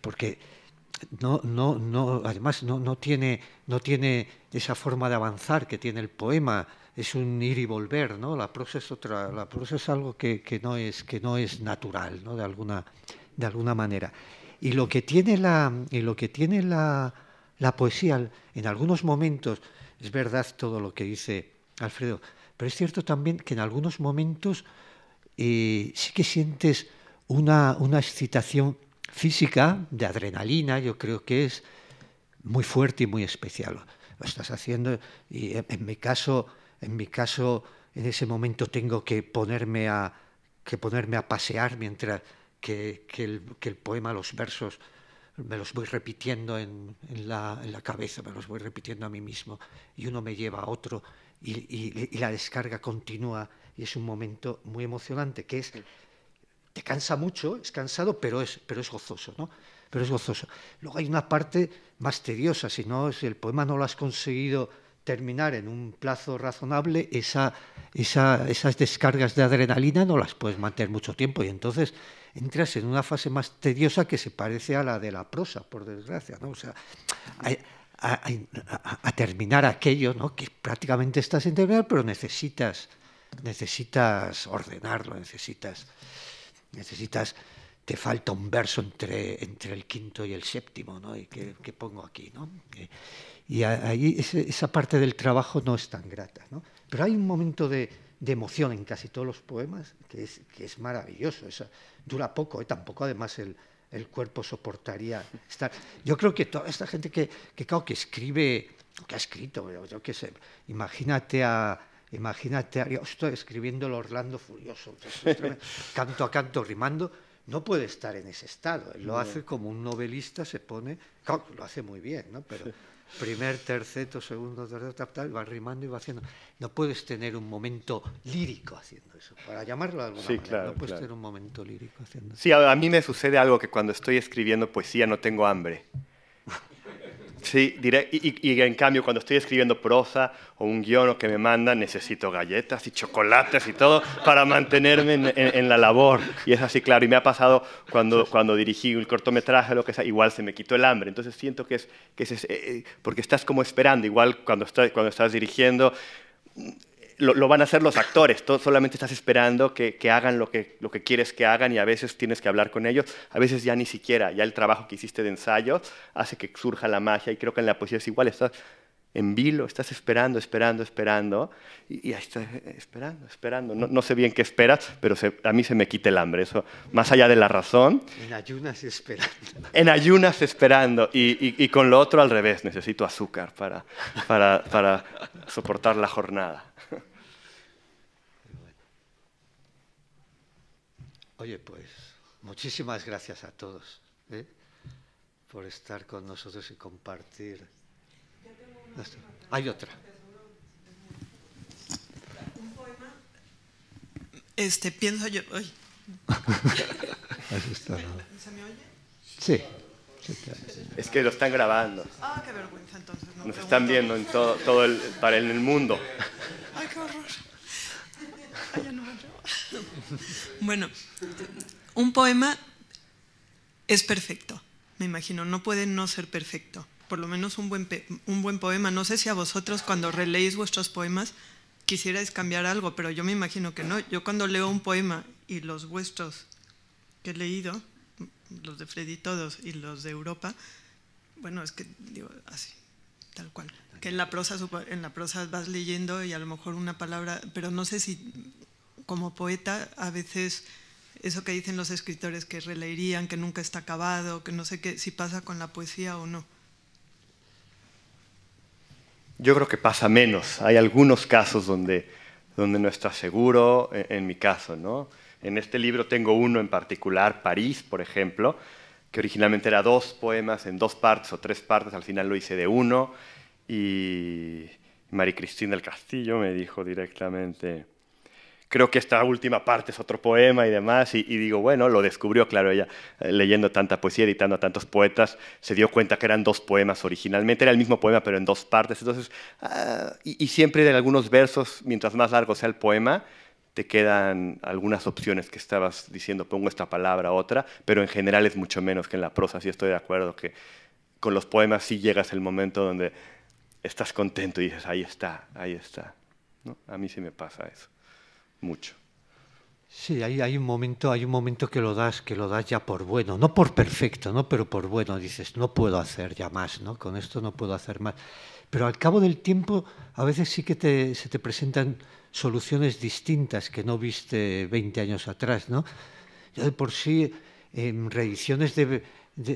porque no, no, no, además no, no, tiene, no tiene esa forma de avanzar que tiene el poema, es un ir y volver, ¿no? La prosa es otra, la prosa es algo que, que no, es, que no es natural, ¿no? De alguna, de alguna manera. Y lo que tiene la, y lo que tiene la, la poesía, en algunos momentos, es verdad todo lo que dice Alfredo, pero es cierto también que en algunos momentos eh, sí que sientes una, excitación física, de adrenalina, yo creo que es muy fuerte y muy especial. Lo estás haciendo y en mi caso, en mi caso, en ese momento tengo que ponerme a, que ponerme a pasear mientras que, que, el, poema, los versos, me los voy repitiendo en, la, cabeza, me los voy repitiendo a mí mismo y uno me lleva a otro y la descarga continúa y es un momento muy emocionante, que es, te cansa mucho, es cansado, pero es, pero es gozoso, ¿no? Pero es gozoso. Luego hay una parte más tediosa, si no, si el poema no lo has conseguido terminar en un plazo razonable, esa, esas descargas de adrenalina no las puedes mantener mucho tiempo y entonces entras en una fase más tediosa que se parece a la de la prosa, por desgracia, ¿no? O sea, a, terminar aquello, ¿no? que prácticamente estás en terminar, pero necesitas necesitas ordenarlo, necesitas, necesitas, te falta un verso entre, entre el quinto y el séptimo, ¿no? ¿Y qué, pongo aquí, ¿no? Y ahí esa parte del trabajo no es tan grata, ¿no? Pero hay un momento de, de emoción en casi todos los poemas que es, que es maravilloso, dura poco, ¿eh? tampoco además el, el cuerpo soportaría estar. Yo creo que toda esta gente que, que, que escribe, que ha escrito, yo, yo sé, imagínate a, Imagínate, estoy escribiendo el Orlando furioso, [laughs] canto a canto, rimando. No puede estar en ese estado. lo hace como un novelista, se pone, lo hace muy bien, ¿no? Pero primer terceto, segundo terceto, va rimando y va haciendo. No puedes tener un momento lírico haciendo eso, para llamarlo de alguna sí, manera. Claro, no puedes tener un momento lírico haciendo eso. Sí, a mí me sucede algo que cuando estoy escribiendo poesía no tengo hambre. Sí, y, en cambio cuando estoy escribiendo prosa o un guión o que me mandan, necesito galletas y chocolates y todo para mantenerme en, la labor. Y es así, claro. Y me ha pasado cuando, cuando dirigí el cortometraje, lo que sea, igual se me quitó el hambre. Entonces siento que es, que eh, eh, porque estás como esperando, igual cuando, estás, cuando estás dirigiendo lo, van a hacer los actores, tú solamente estás esperando que, que hagan lo que, lo que quieres que hagan y a veces tienes que hablar con ellos, a veces ya ni siquiera, ya el trabajo que hiciste de ensayo hace que surja la magia y creo que en la poesía es igual, estás en vilo, estás esperando, esperando, esperando, y, ahí estás eh, esperando, esperando. No, sé bien qué esperas, pero a mí se me quita el hambre, eso, más allá de la razón. En ayunas esperando. En ayunas esperando, y, y con lo otro al revés, necesito azúcar para, para, soportar la jornada. [laughs] Oye, pues muchísimas gracias a todos ¿eh? por estar con nosotros y compartir. Hay otra. ¿Un Este, pienso yo. [laughs] ¿Se me oye? Sí. Es que lo están grabando. Ah, qué vergüenza entonces. Nos están viendo en todo, todo el, para el mundo. Ay, qué horror. Bueno, un poema es perfecto, me imagino. No puede no ser perfecto por lo menos un buen, un buen poema. No sé si a vosotros cuando releéis vuestros poemas quisierais cambiar algo, pero yo me imagino que no. Yo cuando leo un poema y los vuestros que he leído, los de Freddy todos y los de Europa, bueno, es que digo así, tal cual. Que en la prosa, en la prosa vas leyendo y a lo mejor una palabra, pero no sé si como poeta a veces eso que dicen los escritores que releirían, que nunca está acabado, que no sé qué, si pasa con la poesía o no yo creo que pasa menos. Hay algunos casos donde, donde no está seguro, e, en, mi caso, ¿no? En este libro tengo uno en particular, París, por ejemplo, que originalmente era dos poemas en dos partes o tres partes, al final lo hice de uno, y Cristina del Castillo me dijo directamente, creo que esta última parte es otro poema y demás, y, digo, bueno, lo descubrió, claro, ella eh, leyendo tanta poesía, editando a tantos poetas, se dio cuenta que eran dos poemas originalmente, era el mismo poema, pero en dos partes, entonces, ah, y, siempre en algunos versos, mientras más largo sea el poema, te quedan algunas opciones que estabas diciendo, pongo esta palabra, otra, pero en general es mucho menos que en la prosa, sí estoy de acuerdo que con los poemas sí llegas el momento donde estás contento y dices, ahí está, ahí está. A mí sí me pasa eso mucho. Sí, hay, un momento, hay un momento que lo das, que lo das ya por bueno, no por perfecto, ¿no? Pero por bueno, dices, no puedo hacer ya más, ¿no? Con esto no puedo hacer más. Pero al cabo del tiempo, a veces sí que se te presentan soluciones distintas que no viste 20 años atrás, ¿no? Yo de por sí, en reediciones de,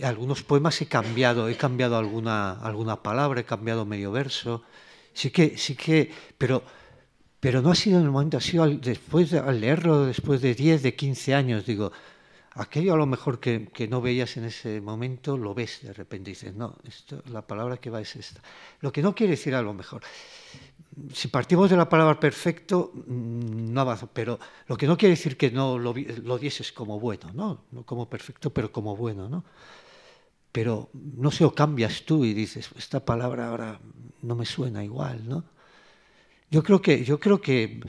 algunos poemas he cambiado, he cambiado alguna, alguna palabra, he cambiado medio verso. Sí que, sí que, pero pero no ha sido en el momento, ha sido al, después de, leerlo después de 10, de 15 años, digo, aquello a lo mejor que, no veías en ese momento, lo ves de repente y dices, no, esto, la palabra que va es esta. Lo que no quiere decir a lo mejor. Si partimos de la palabra perfecto, mm, no avanzo, pero lo que no quiere decir que no lo, lo dieses como bueno, ¿no? No como perfecto, pero como bueno, ¿no? Pero no sé, o cambias tú y dices, esta palabra ahora no me suena igual, ¿no? Yo creo que, yo creo que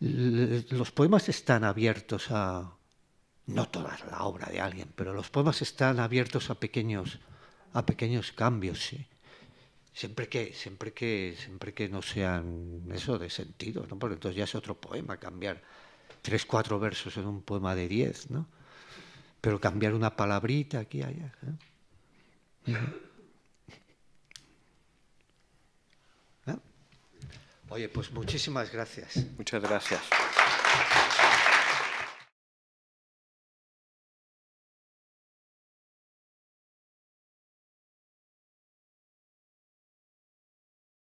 los poemas están abiertos a, no toda la obra de alguien, pero los poemas están abiertos a pequeños, a pequeños cambios, ¿sí? siempre que siempre que siempre que no sean eso de sentido no porque entonces ya es otro poema cambiar tres cuatro versos en un poema de diez no pero cambiar una palabrita aquí allá ¿eh? Oye, pues muchísimas gracias. Muchas gracias.